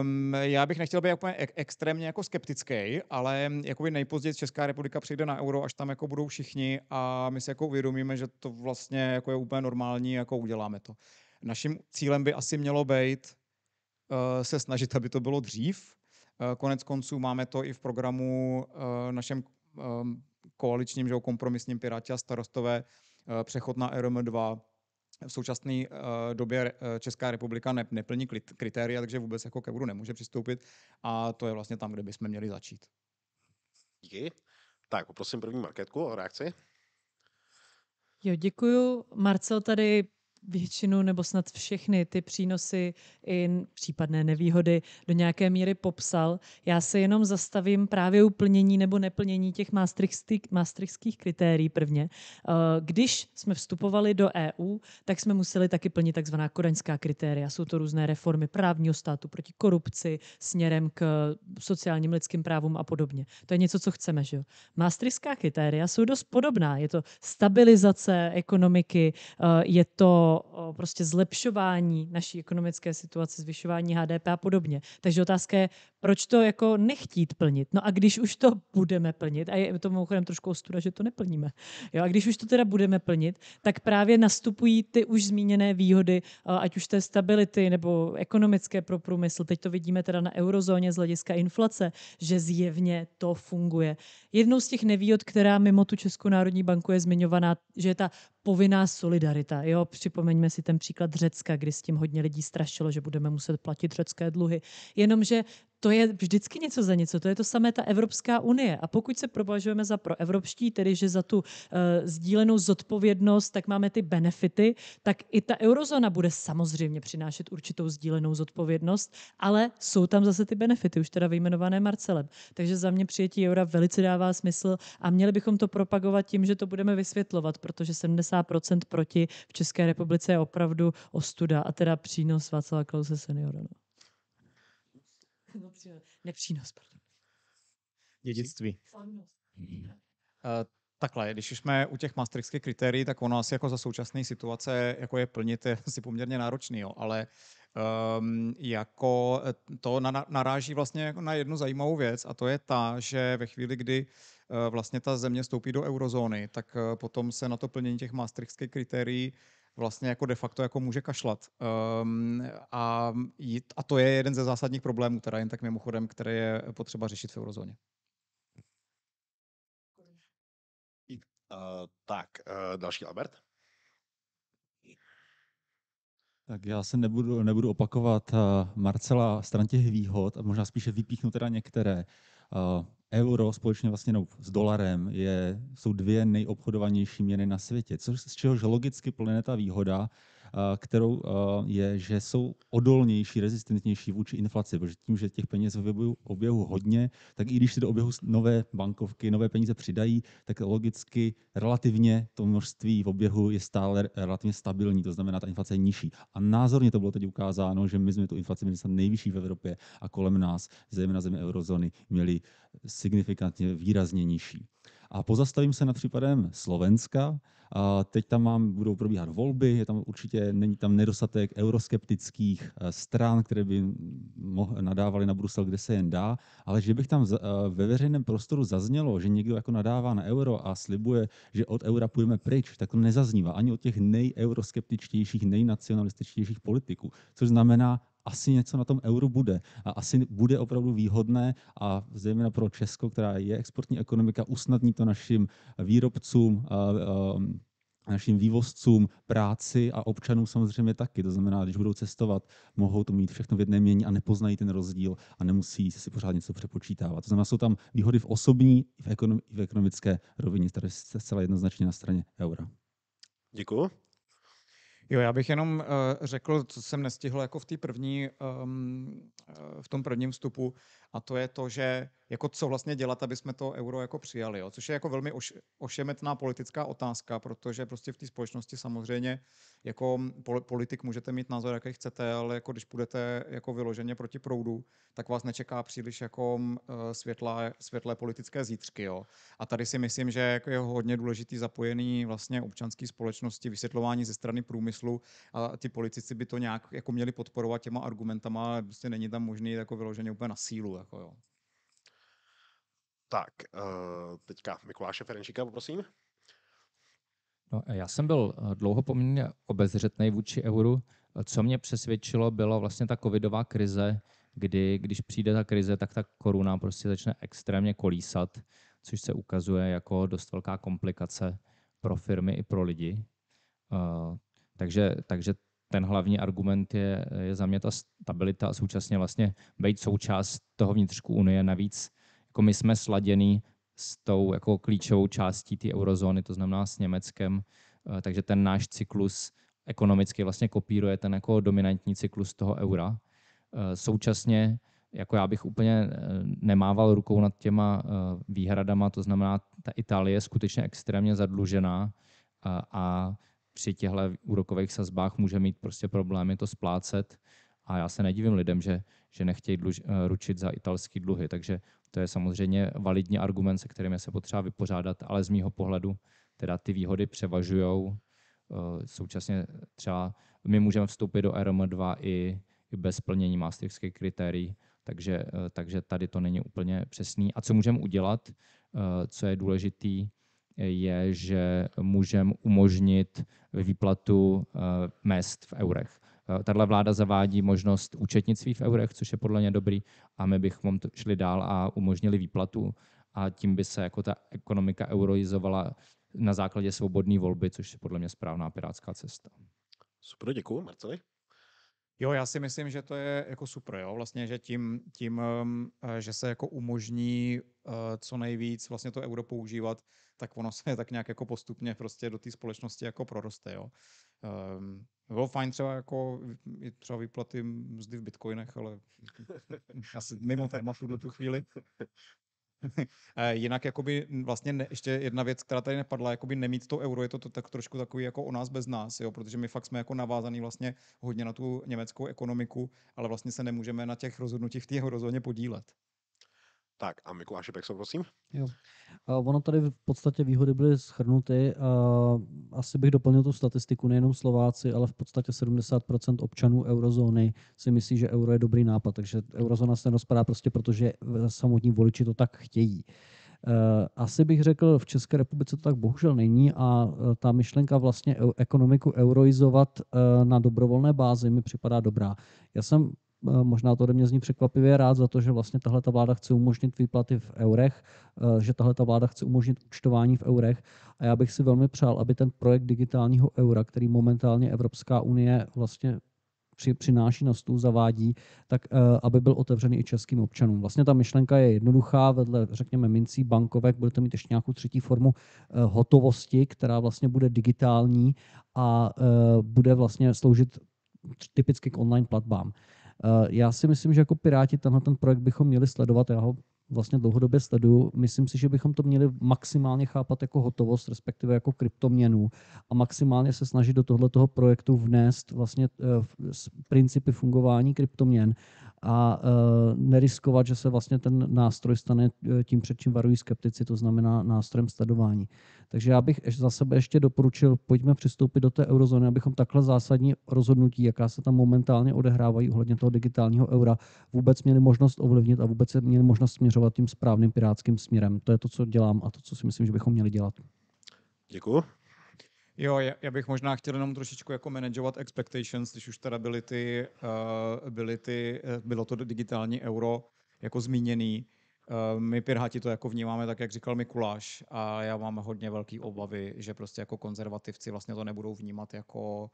Um, já bych nechtěl být úplně extrémně jako skeptický, ale jakoby nejpozději Česká republika přijde na euro, až tam jako budou všichni a my si jako uvědomíme, že to vlastně jako je úplně normální, jako uděláme to. Naším cílem by asi mělo být uh, se snažit, aby to bylo dřív. Uh, konec konců máme to i v programu uh, našem Um, koaličním, že kompromisním Piráti a starostové uh, přechod na RM2. V současné uh, době uh, Česká republika neplní kritéria, takže vůbec jako ke nemůže přistoupit a to je vlastně tam, kde bychom měli začít. Díky. Tak, poprosím první marketku o reakci. Jo, děkuju. Marcel tady většinu nebo snad všechny ty přínosy i případné nevýhody do nějaké míry popsal. Já se jenom zastavím právě uplnění plnění nebo neplnění těch maastrichtských kritérií prvně. Eh, když jsme vstupovali do EU, tak jsme museli taky plnit takzvaná kodaňská kritéria. Jsou to různé reformy právního státu proti korupci, směrem k sociálním lidským právům a podobně. To je něco, co chceme. Že jo? Maastrichtská kritéria jsou dost podobná. Je to stabilizace ekonomiky, eh, je to prostě zlepšování naší ekonomické situace, zvyšování HDP a podobně. Takže otázka je, proč to jako nechtít plnit? No a když už to budeme plnit, a je to mimochodem trošku ostuda, že to neplníme, jo, a když už to teda budeme plnit, tak právě nastupují ty už zmíněné výhody, ať už té stability nebo ekonomické pro průmysl. Teď to vidíme teda na eurozóně z hlediska inflace, že zjevně to funguje. Jednou z těch nevýhod, která mimo tu Českou národní banku je zmiňovaná, že je ta povinná solidarita. Jo, připomeňme si ten příklad Řecka, kdy s tím hodně lidí strašilo, že budeme muset platit řecké dluhy. Jenomže to je vždycky něco za něco. To je to samé ta Evropská unie. A pokud se provažujeme za proevropští, tedy že za tu uh, sdílenou zodpovědnost, tak máme ty benefity, tak i ta eurozona bude samozřejmě přinášet určitou sdílenou zodpovědnost, ale jsou tam zase ty benefity, už teda vyjmenované Marcelem. Takže za mě přijetí eura velice dává smysl a měli bychom to propagovat tím, že to budeme vysvětlovat, protože 70% proti v České republice je opravdu ostuda a teda přínos Václava Klause seniora. No. *laughs* no, nepřínos, pardon. Dědictví. Uh, takhle, když jsme u těch maastrichtských kritérií, tak ono asi jako za současné situace, jako je plnit, je *laughs* asi poměrně náročný, jo, ale um, jako eh, to na, naráží vlastně jako na jednu zajímavou věc a to je ta, že ve chvíli, kdy eh, vlastně ta země stoupí do eurozóny, tak potom se na to plnění těch maastrichtských kritérií vlastně jako de facto jako může kašlat. Um, a, a to je jeden ze zásadních problémů, teda jen tak mimochodem, které je potřeba řešit v eurozóně. Uh, tak, uh, další Albert. Tak já se nebudu, nebudu opakovat uh, Marcela stran těch výhod a možná spíše vypíchnu teda některé. Uh, euro společně vlastně no, s dolarem je, jsou dvě nejobchodovanější měny na světě, což, z čehož logicky plyne ta výhoda, Eh, kterou eh, je, že jsou odolnější, rezistentnější vůči inflaci, protože tím, že těch peněz v oběhu hodně, tak i když se do oběhu nové bankovky, nové peníze přidají, tak logicky relativně to množství v oběhu je stále relativně stabilní, to znamená, ta inflace je nižší. A názorně to bylo teď ukázáno, že my jsme tu inflaci měli snad nejvyšší v Evropě a kolem nás, zejména země eurozóny, měli signifikantně výrazně nižší. A pozastavím se nad případem Slovenska. A teď tam mám, budou probíhat volby, je tam určitě není tam nedostatek euroskeptických eh, stran, které by nadávaly na Brusel, kde se jen dá, ale že bych tam eh, ve veřejném prostoru zaznělo, že někdo jako nadává na euro a slibuje, že od eura půjdeme pryč, tak to nezaznívá ani od těch nejeuroskeptičtějších, nejnacionalističtějších politiků, což znamená asi něco na tom euru bude. A asi bude opravdu výhodné a zejména pro Česko, která je exportní ekonomika, usnadní to našim výrobcům, našim vývozcům, práci a občanům samozřejmě taky. To znamená, když budou cestovat, mohou to mít všechno v jedné mění a nepoznají ten rozdíl a nemusí si pořád něco přepočítávat. To znamená, jsou tam výhody v osobní i v, ekonomické rovině, které je zcela jednoznačně na straně eura. Děkuji. Jo, já bych jenom uh, řekl, co jsem nestihl jako v té první, um, v tom prvním vstupu, a to je to, že jako co vlastně dělat, aby jsme to euro jako přijali, jo? což je jako velmi oš, ošemetná politická otázka, protože prostě v té společnosti samozřejmě jako politik můžete mít názor, jaký chcete, ale jako když půjdete jako vyloženě proti proudu, tak vás nečeká příliš jako uh, světla světlé politické zítřky. Jo? A tady si myslím, že jako je hodně důležitý zapojený vlastně občanské společnosti, vysvětlování ze strany průmyslu, smyslu a ty politici by to nějak jako měli podporovat těma argumentama, ale prostě není tam možný jako vyloženě úplně na sílu. Jako jo. Tak, eh, teďka Mikuláše Ferenčíka poprosím. No, já jsem byl eh, dlouho poměrně obezřetný vůči euru. Eh, co mě přesvědčilo, byla vlastně ta covidová krize, kdy když přijde ta krize, tak ta koruna prostě začne extrémně kolísat, což se ukazuje jako dost velká komplikace pro firmy i pro lidi. Takže, takže ten hlavní argument je, je za mě ta stabilita a současně vlastně být součást toho vnitřku Unie. Navíc jako my jsme sladěný s tou jako klíčovou částí té eurozóny, to znamená s Německem, eh, takže ten náš cyklus ekonomicky vlastně kopíruje ten jako dominantní cyklus toho eura. Eh, současně jako já bych úplně eh, nemával rukou nad těma výhradama, to znamená, ta Itálie je skutečně extrémně zadlužená a, a při těchto úrokových sazbách může mít prostě problémy to splácet. A já se nedivím lidem, že, že nechtějí dluž, eh, ručit za italský dluhy. Takže to je samozřejmě validní argument, se kterým je se potřeba vypořádat, ale z mýho pohledu teda ty výhody převažují. Eh, současně třeba my můžeme vstoupit do RM2 i, i bez plnění maastrichtských kritérií, takže, eh, takže tady to není úplně přesný. A co můžeme udělat, co je důležitý, je, že můžeme umožnit výplatu eh, mest v eurech. Eh, tahle vláda zavádí možnost účetnictví v eurech, což je podle mě dobrý, a my bychom šli dál a umožnili výplatu a tím by se jako ta ekonomika euroizovala na základě svobodné volby, což je podle mě správná pirátská cesta. Super, děkuji, Marceli. Jo, já si myslím, že to je jako super, jo, vlastně, že tím, tím ehm, eh, že se jako umožní eh, co nejvíc vlastně to euro používat, tak ono se *laughs* tak nějak jako postupně prostě do té společnosti jako proroste, jo. Um, bylo fajn třeba jako třeba výplaty mzdy v bitcoinech, ale *laughs* asi mimo téma v tuto tu chvíli. *laughs* Eh, jinak jakoby vlastně ne, ještě jedna věc, která tady nepadla, jakoby nemít to euro, je to, to tak trošku takový jako o nás bez nás, jo, protože my fakt jsme jako navázaný vlastně hodně na tu německou ekonomiku, ale vlastně se nemůžeme na těch rozhodnutích v té eurozóně podílet. Tak a Mikuláši Pexo, prosím. Jo. Uh, ono tady v podstatě výhody byly schrnuty. Uh, asi bych doplnil tu statistiku, nejenom Slováci, ale v podstatě 70% občanů eurozóny si myslí, že euro je dobrý nápad. Takže eurozóna se rozpadá prostě, protože samotní voliči to tak chtějí. Eh, asi bych řekl, v České republice to tak bohužel není a eh, ta myšlenka vlastně ekonomiku euroizovat eh, na dobrovolné bázi mi připadá dobrá. Já jsem Eh, možná to ode mě zní překvapivě rád za to, že vlastně tahle ta vláda chce umožnit výplaty v eurech, eh, že tahle ta vláda chce umožnit účtování v eurech a já bych si velmi přál, aby ten projekt digitálního eura, který momentálně Evropská unie vlastně při, přináší na stůl, zavádí, tak eh, aby byl otevřený i českým občanům. Vlastně ta myšlenka je jednoduchá, vedle, řekněme, mincí bankovek budete mít ještě nějakou třetí formu hotovosti, která vlastně bude digitální a bude vlastně sloužit typicky k online platbám. Eh, já si myslím, že jako Piráti tenhle ten projekt bychom měli sledovat. Já ho vlastně dlouhodobě sleduju. Myslím si, že bychom to měli maximálně chápat jako hotovost, respektive jako kryptoměnu a maximálně se snažit do tohoto projektu vnést vlastně eh, principy fungování kryptoměn a e, neriskovat, že se vlastně ten nástroj stane e, tím, před čím varují skeptici, to znamená nástrojem sledování. Takže já bych e, za sebe ještě doporučil, pojďme přistoupit do té eurozóny, abychom takhle zásadní rozhodnutí, jaká se tam momentálně odehrávají ohledně toho digitálního eura, vůbec měli možnost ovlivnit a vůbec měli možnost směřovat tím správným pirátským směrem. To je to, co dělám a to, co si myslím, že bychom měli dělat. Děkuji. Jo, já bych možná chtěl jenom trošičku jako manageovat expectations, když už teda byly ty, uh, byly ty, eh, bylo to digitální euro jako zmíněný, Eh, my Pirháti to jako vnímáme tak, jak říkal Mikuláš a já mám hodně velký obavy, že prostě jako konzervativci vlastně to nebudou vnímat jako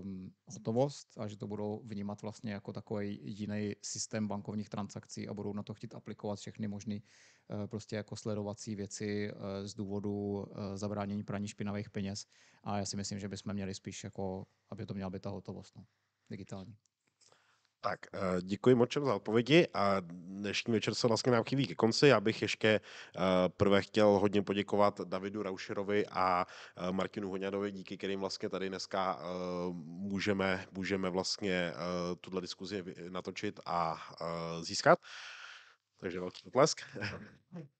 um, hotovost a že to budou vnímat vlastně jako takový jiný systém bankovních transakcí a budou na to chtít aplikovat všechny možné uh, eh, prostě jako sledovací věci uh, z důvodu uh, zabránění praní špinavých peněz. A já si myslím, že bychom měli spíš jako, aby to měla být ta hotovost, no, digitální. Tak, eh, děkuji moc za odpovědi a dnešní večer se vlastně nám chybí ke konci. Já bych ještě eh, prvé chtěl hodně poděkovat Davidu Raušerovi a eh, Martinu Hoňadovi, díky kterým vlastně tady dneska můžeme, můžeme vlastně tuhle diskuzi natočit a získat. Takže velký potlesk. *laughs*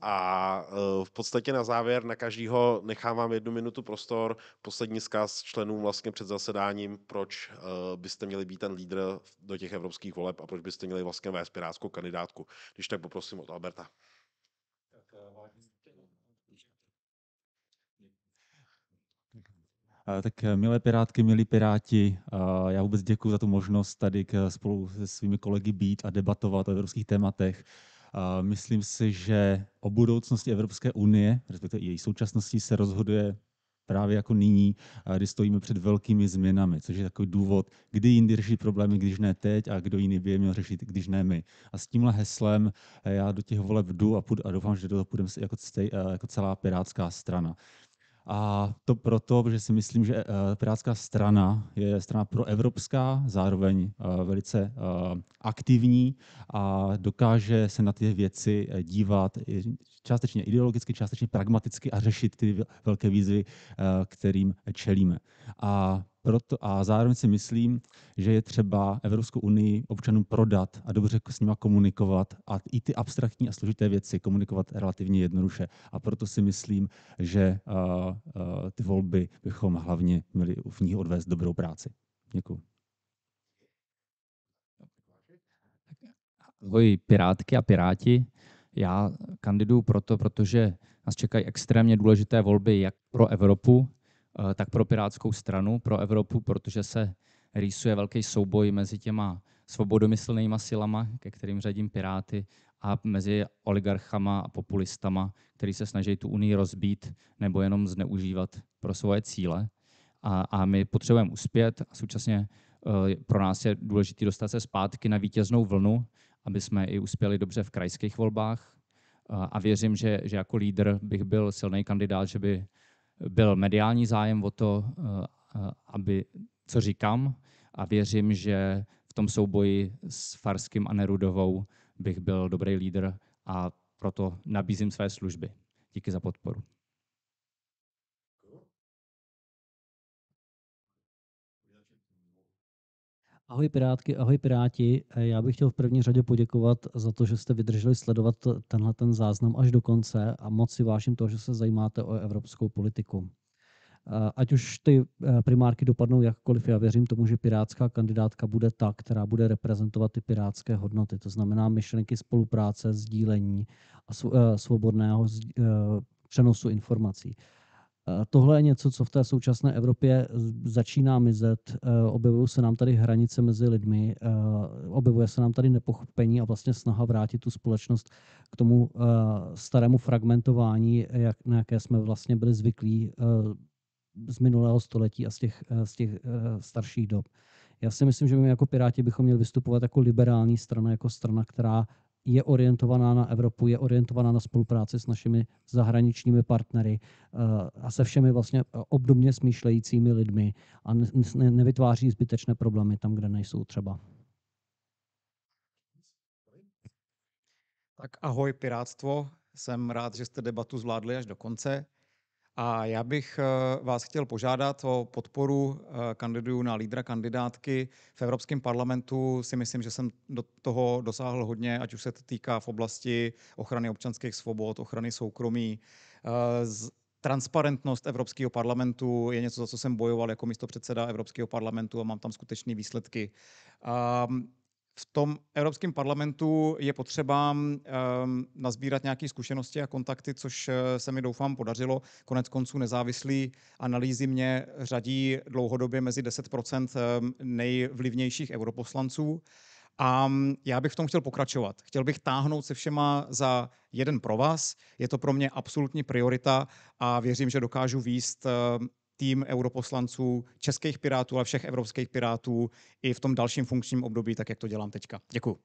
A e, v podstatě na závěr na každého nechávám jednu minutu prostor, poslední zkaz členům vlastně před zasedáním, proč e, byste měli být ten lídr do těch evropských voleb a proč byste měli vlastně vést pirátskou kandidátku. Když tak poprosím od Alberta. Tak e, milé pirátky, milí piráti, já vůbec děkuji za tu možnost tady k, spolu se svými kolegy být a debatovat o evropských tématech. Myslím si, že o budoucnosti Evropské unie, respektive její současnosti, se rozhoduje právě jako nyní, kdy stojíme před velkými změnami, což je takový důvod, kdy jindy řeší problémy, když ne teď a kdo jiný by je měl řešit, když ne my. A s tímhle heslem eh, já do těch voleb jdu a, půjdu, a doufám, že do toho půjdeme jako, eh, jako celá pirátská strana. A to proto, že si myslím, že eh, Pirátská strana je strana proevropská, zároveň eh, velice eh, aktivní a dokáže se na ty věci dívat částečně ideologicky, částečně pragmaticky a řešit ty velké výzvy, kterým čelíme. A proto, a zároveň si myslím, že je třeba Evropskou unii občanům prodat a dobře s nima komunikovat a i ty abstraktní a složité věci komunikovat relativně jednoduše. A proto si myslím, že uh, uh, ty volby bychom hlavně měli v nich odvést dobrou práci. Děkuji. Ahoj, pirátky a piráti. Já kandiduju proto, protože nás čekají extrémně důležité volby jak pro Evropu, Eh, tak pro Pirátskou stranu, pro Evropu, protože se rýsuje velký souboj mezi těma svobodomyslnýma silama, ke kterým řadím Piráty, a mezi oligarchama a populistama, který se snaží tu Unii rozbít nebo jenom zneužívat pro svoje cíle. A, a my potřebujeme uspět a současně eh, pro nás je důležité dostat se zpátky na vítěznou vlnu, aby jsme i uspěli dobře v krajských volbách. Eh, a věřím, že, že jako lídr bych byl silný kandidát, že by byl mediální zájem o to, eh, aby co říkám a věřím, že v tom souboji s Farským a Nerudovou bych byl dobrý lídr a proto nabízím své služby. Díky za podporu. Ahoj Pirátky, ahoj Piráti. Já bych chtěl v první řadě poděkovat za to, že jste vydrželi sledovat tenhle ten záznam až do konce a moc si vážím toho, že se zajímáte o evropskou politiku. Eh, ať už ty eh, primárky dopadnou jakkoliv, já věřím tomu, že pirátská kandidátka bude ta, která bude reprezentovat ty pirátské hodnoty, to znamená myšlenky spolupráce, sdílení a eh, svobodného přenosu informací. Eh, tohle je něco, co v té současné Evropě eh, začíná mizet. Eh, objevují se nám tady hranice mezi lidmi, objevuje se nám tady nepochopení a vlastně snaha vrátit tu společnost k tomu starému fragmentování, jak, na jaké jsme vlastně byli zvyklí z minulého století a z těch, z těch starších dob. Já si myslím, že my jako Piráti bychom měli vystupovat jako liberální strana, jako strana, která je orientovaná na Evropu, je orientovaná na spolupráci s našimi zahraničními partnery eh, a se všemi vlastně eh, obdobně smýšlejícími lidmi a nevytváří zbytečné problémy tam, kde nejsou třeba. Tak ahoj Pirátstvo, jsem rád, že jste debatu zvládli až do konce. A já bych eh, vás chtěl požádat o podporu eh, kandiduju na lídra kandidátky v Evropském parlamentu. Si myslím, že jsem do toho dosáhl hodně, ať už se to týká v oblasti ochrany občanských svobod, ochrany soukromí. Eh, transparentnost Evropského parlamentu je něco, za co jsem bojoval jako místo předseda Evropského parlamentu a mám tam skutečné výsledky. Ehm, v tom Evropském parlamentu je potřeba um, nazbírat nějaké zkušenosti a kontakty, což eh, se mi doufám podařilo. Konec konců nezávislý analýzy mě řadí dlouhodobě mezi 10 ehm, nejvlivnějších europoslanců. A mm, já bych v tom chtěl pokračovat. Chtěl bych táhnout se všema za jeden pro vás. Je to pro mě absolutní priorita a věřím, že dokážu výst ehm, tým europoslanců, českých pirátů, ale všech evropských pirátů i v tom dalším funkčním období, tak jak to dělám teďka. Děkuji.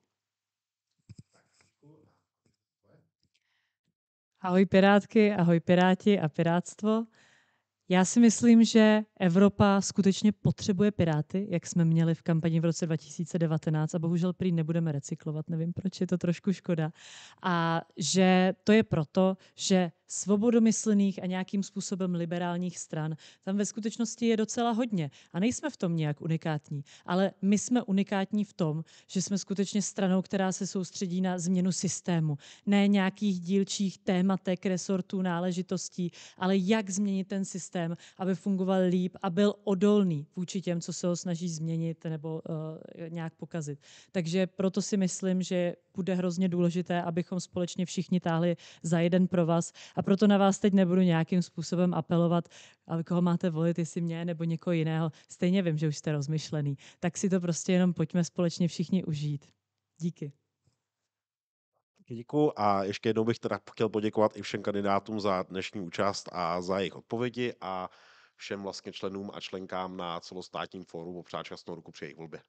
Ahoj Pirátky, ahoj Piráti a Pirátstvo. Já si myslím, že Evropa skutečně potřebuje Piráty, jak jsme měli v kampani v roce 2019 a bohužel prý nebudeme recyklovat, nevím proč, je to trošku škoda. A že to je proto, že svobodomyslných a nějakým způsobem liberálních stran. Tam ve skutečnosti je docela hodně a nejsme v tom nějak unikátní, ale my jsme unikátní v tom, že jsme skutečně stranou, která se soustředí na změnu systému, ne nějakých dílčích tématek, resortů, náležitostí, ale jak změnit ten systém, aby fungoval líp a byl odolný vůči těm, co se ho snaží změnit nebo uh, nějak pokazit. Takže proto si myslím, že bude hrozně důležité, abychom společně všichni táhli za jeden pro vás a proto na vás teď nebudu nějakým způsobem apelovat, ale koho máte volit, jestli mě nebo někoho jiného. Stejně vím, že už jste rozmyšlený. Tak si to prostě jenom pojďme společně všichni užít. Díky. Děkuji a ještě jednou bych teda chtěl poděkovat i všem kandidátům za dnešní účast a za jejich odpovědi a všem vlastně členům a členkám na celostátním fóru o přát šťastnou ruku při jejich volbě.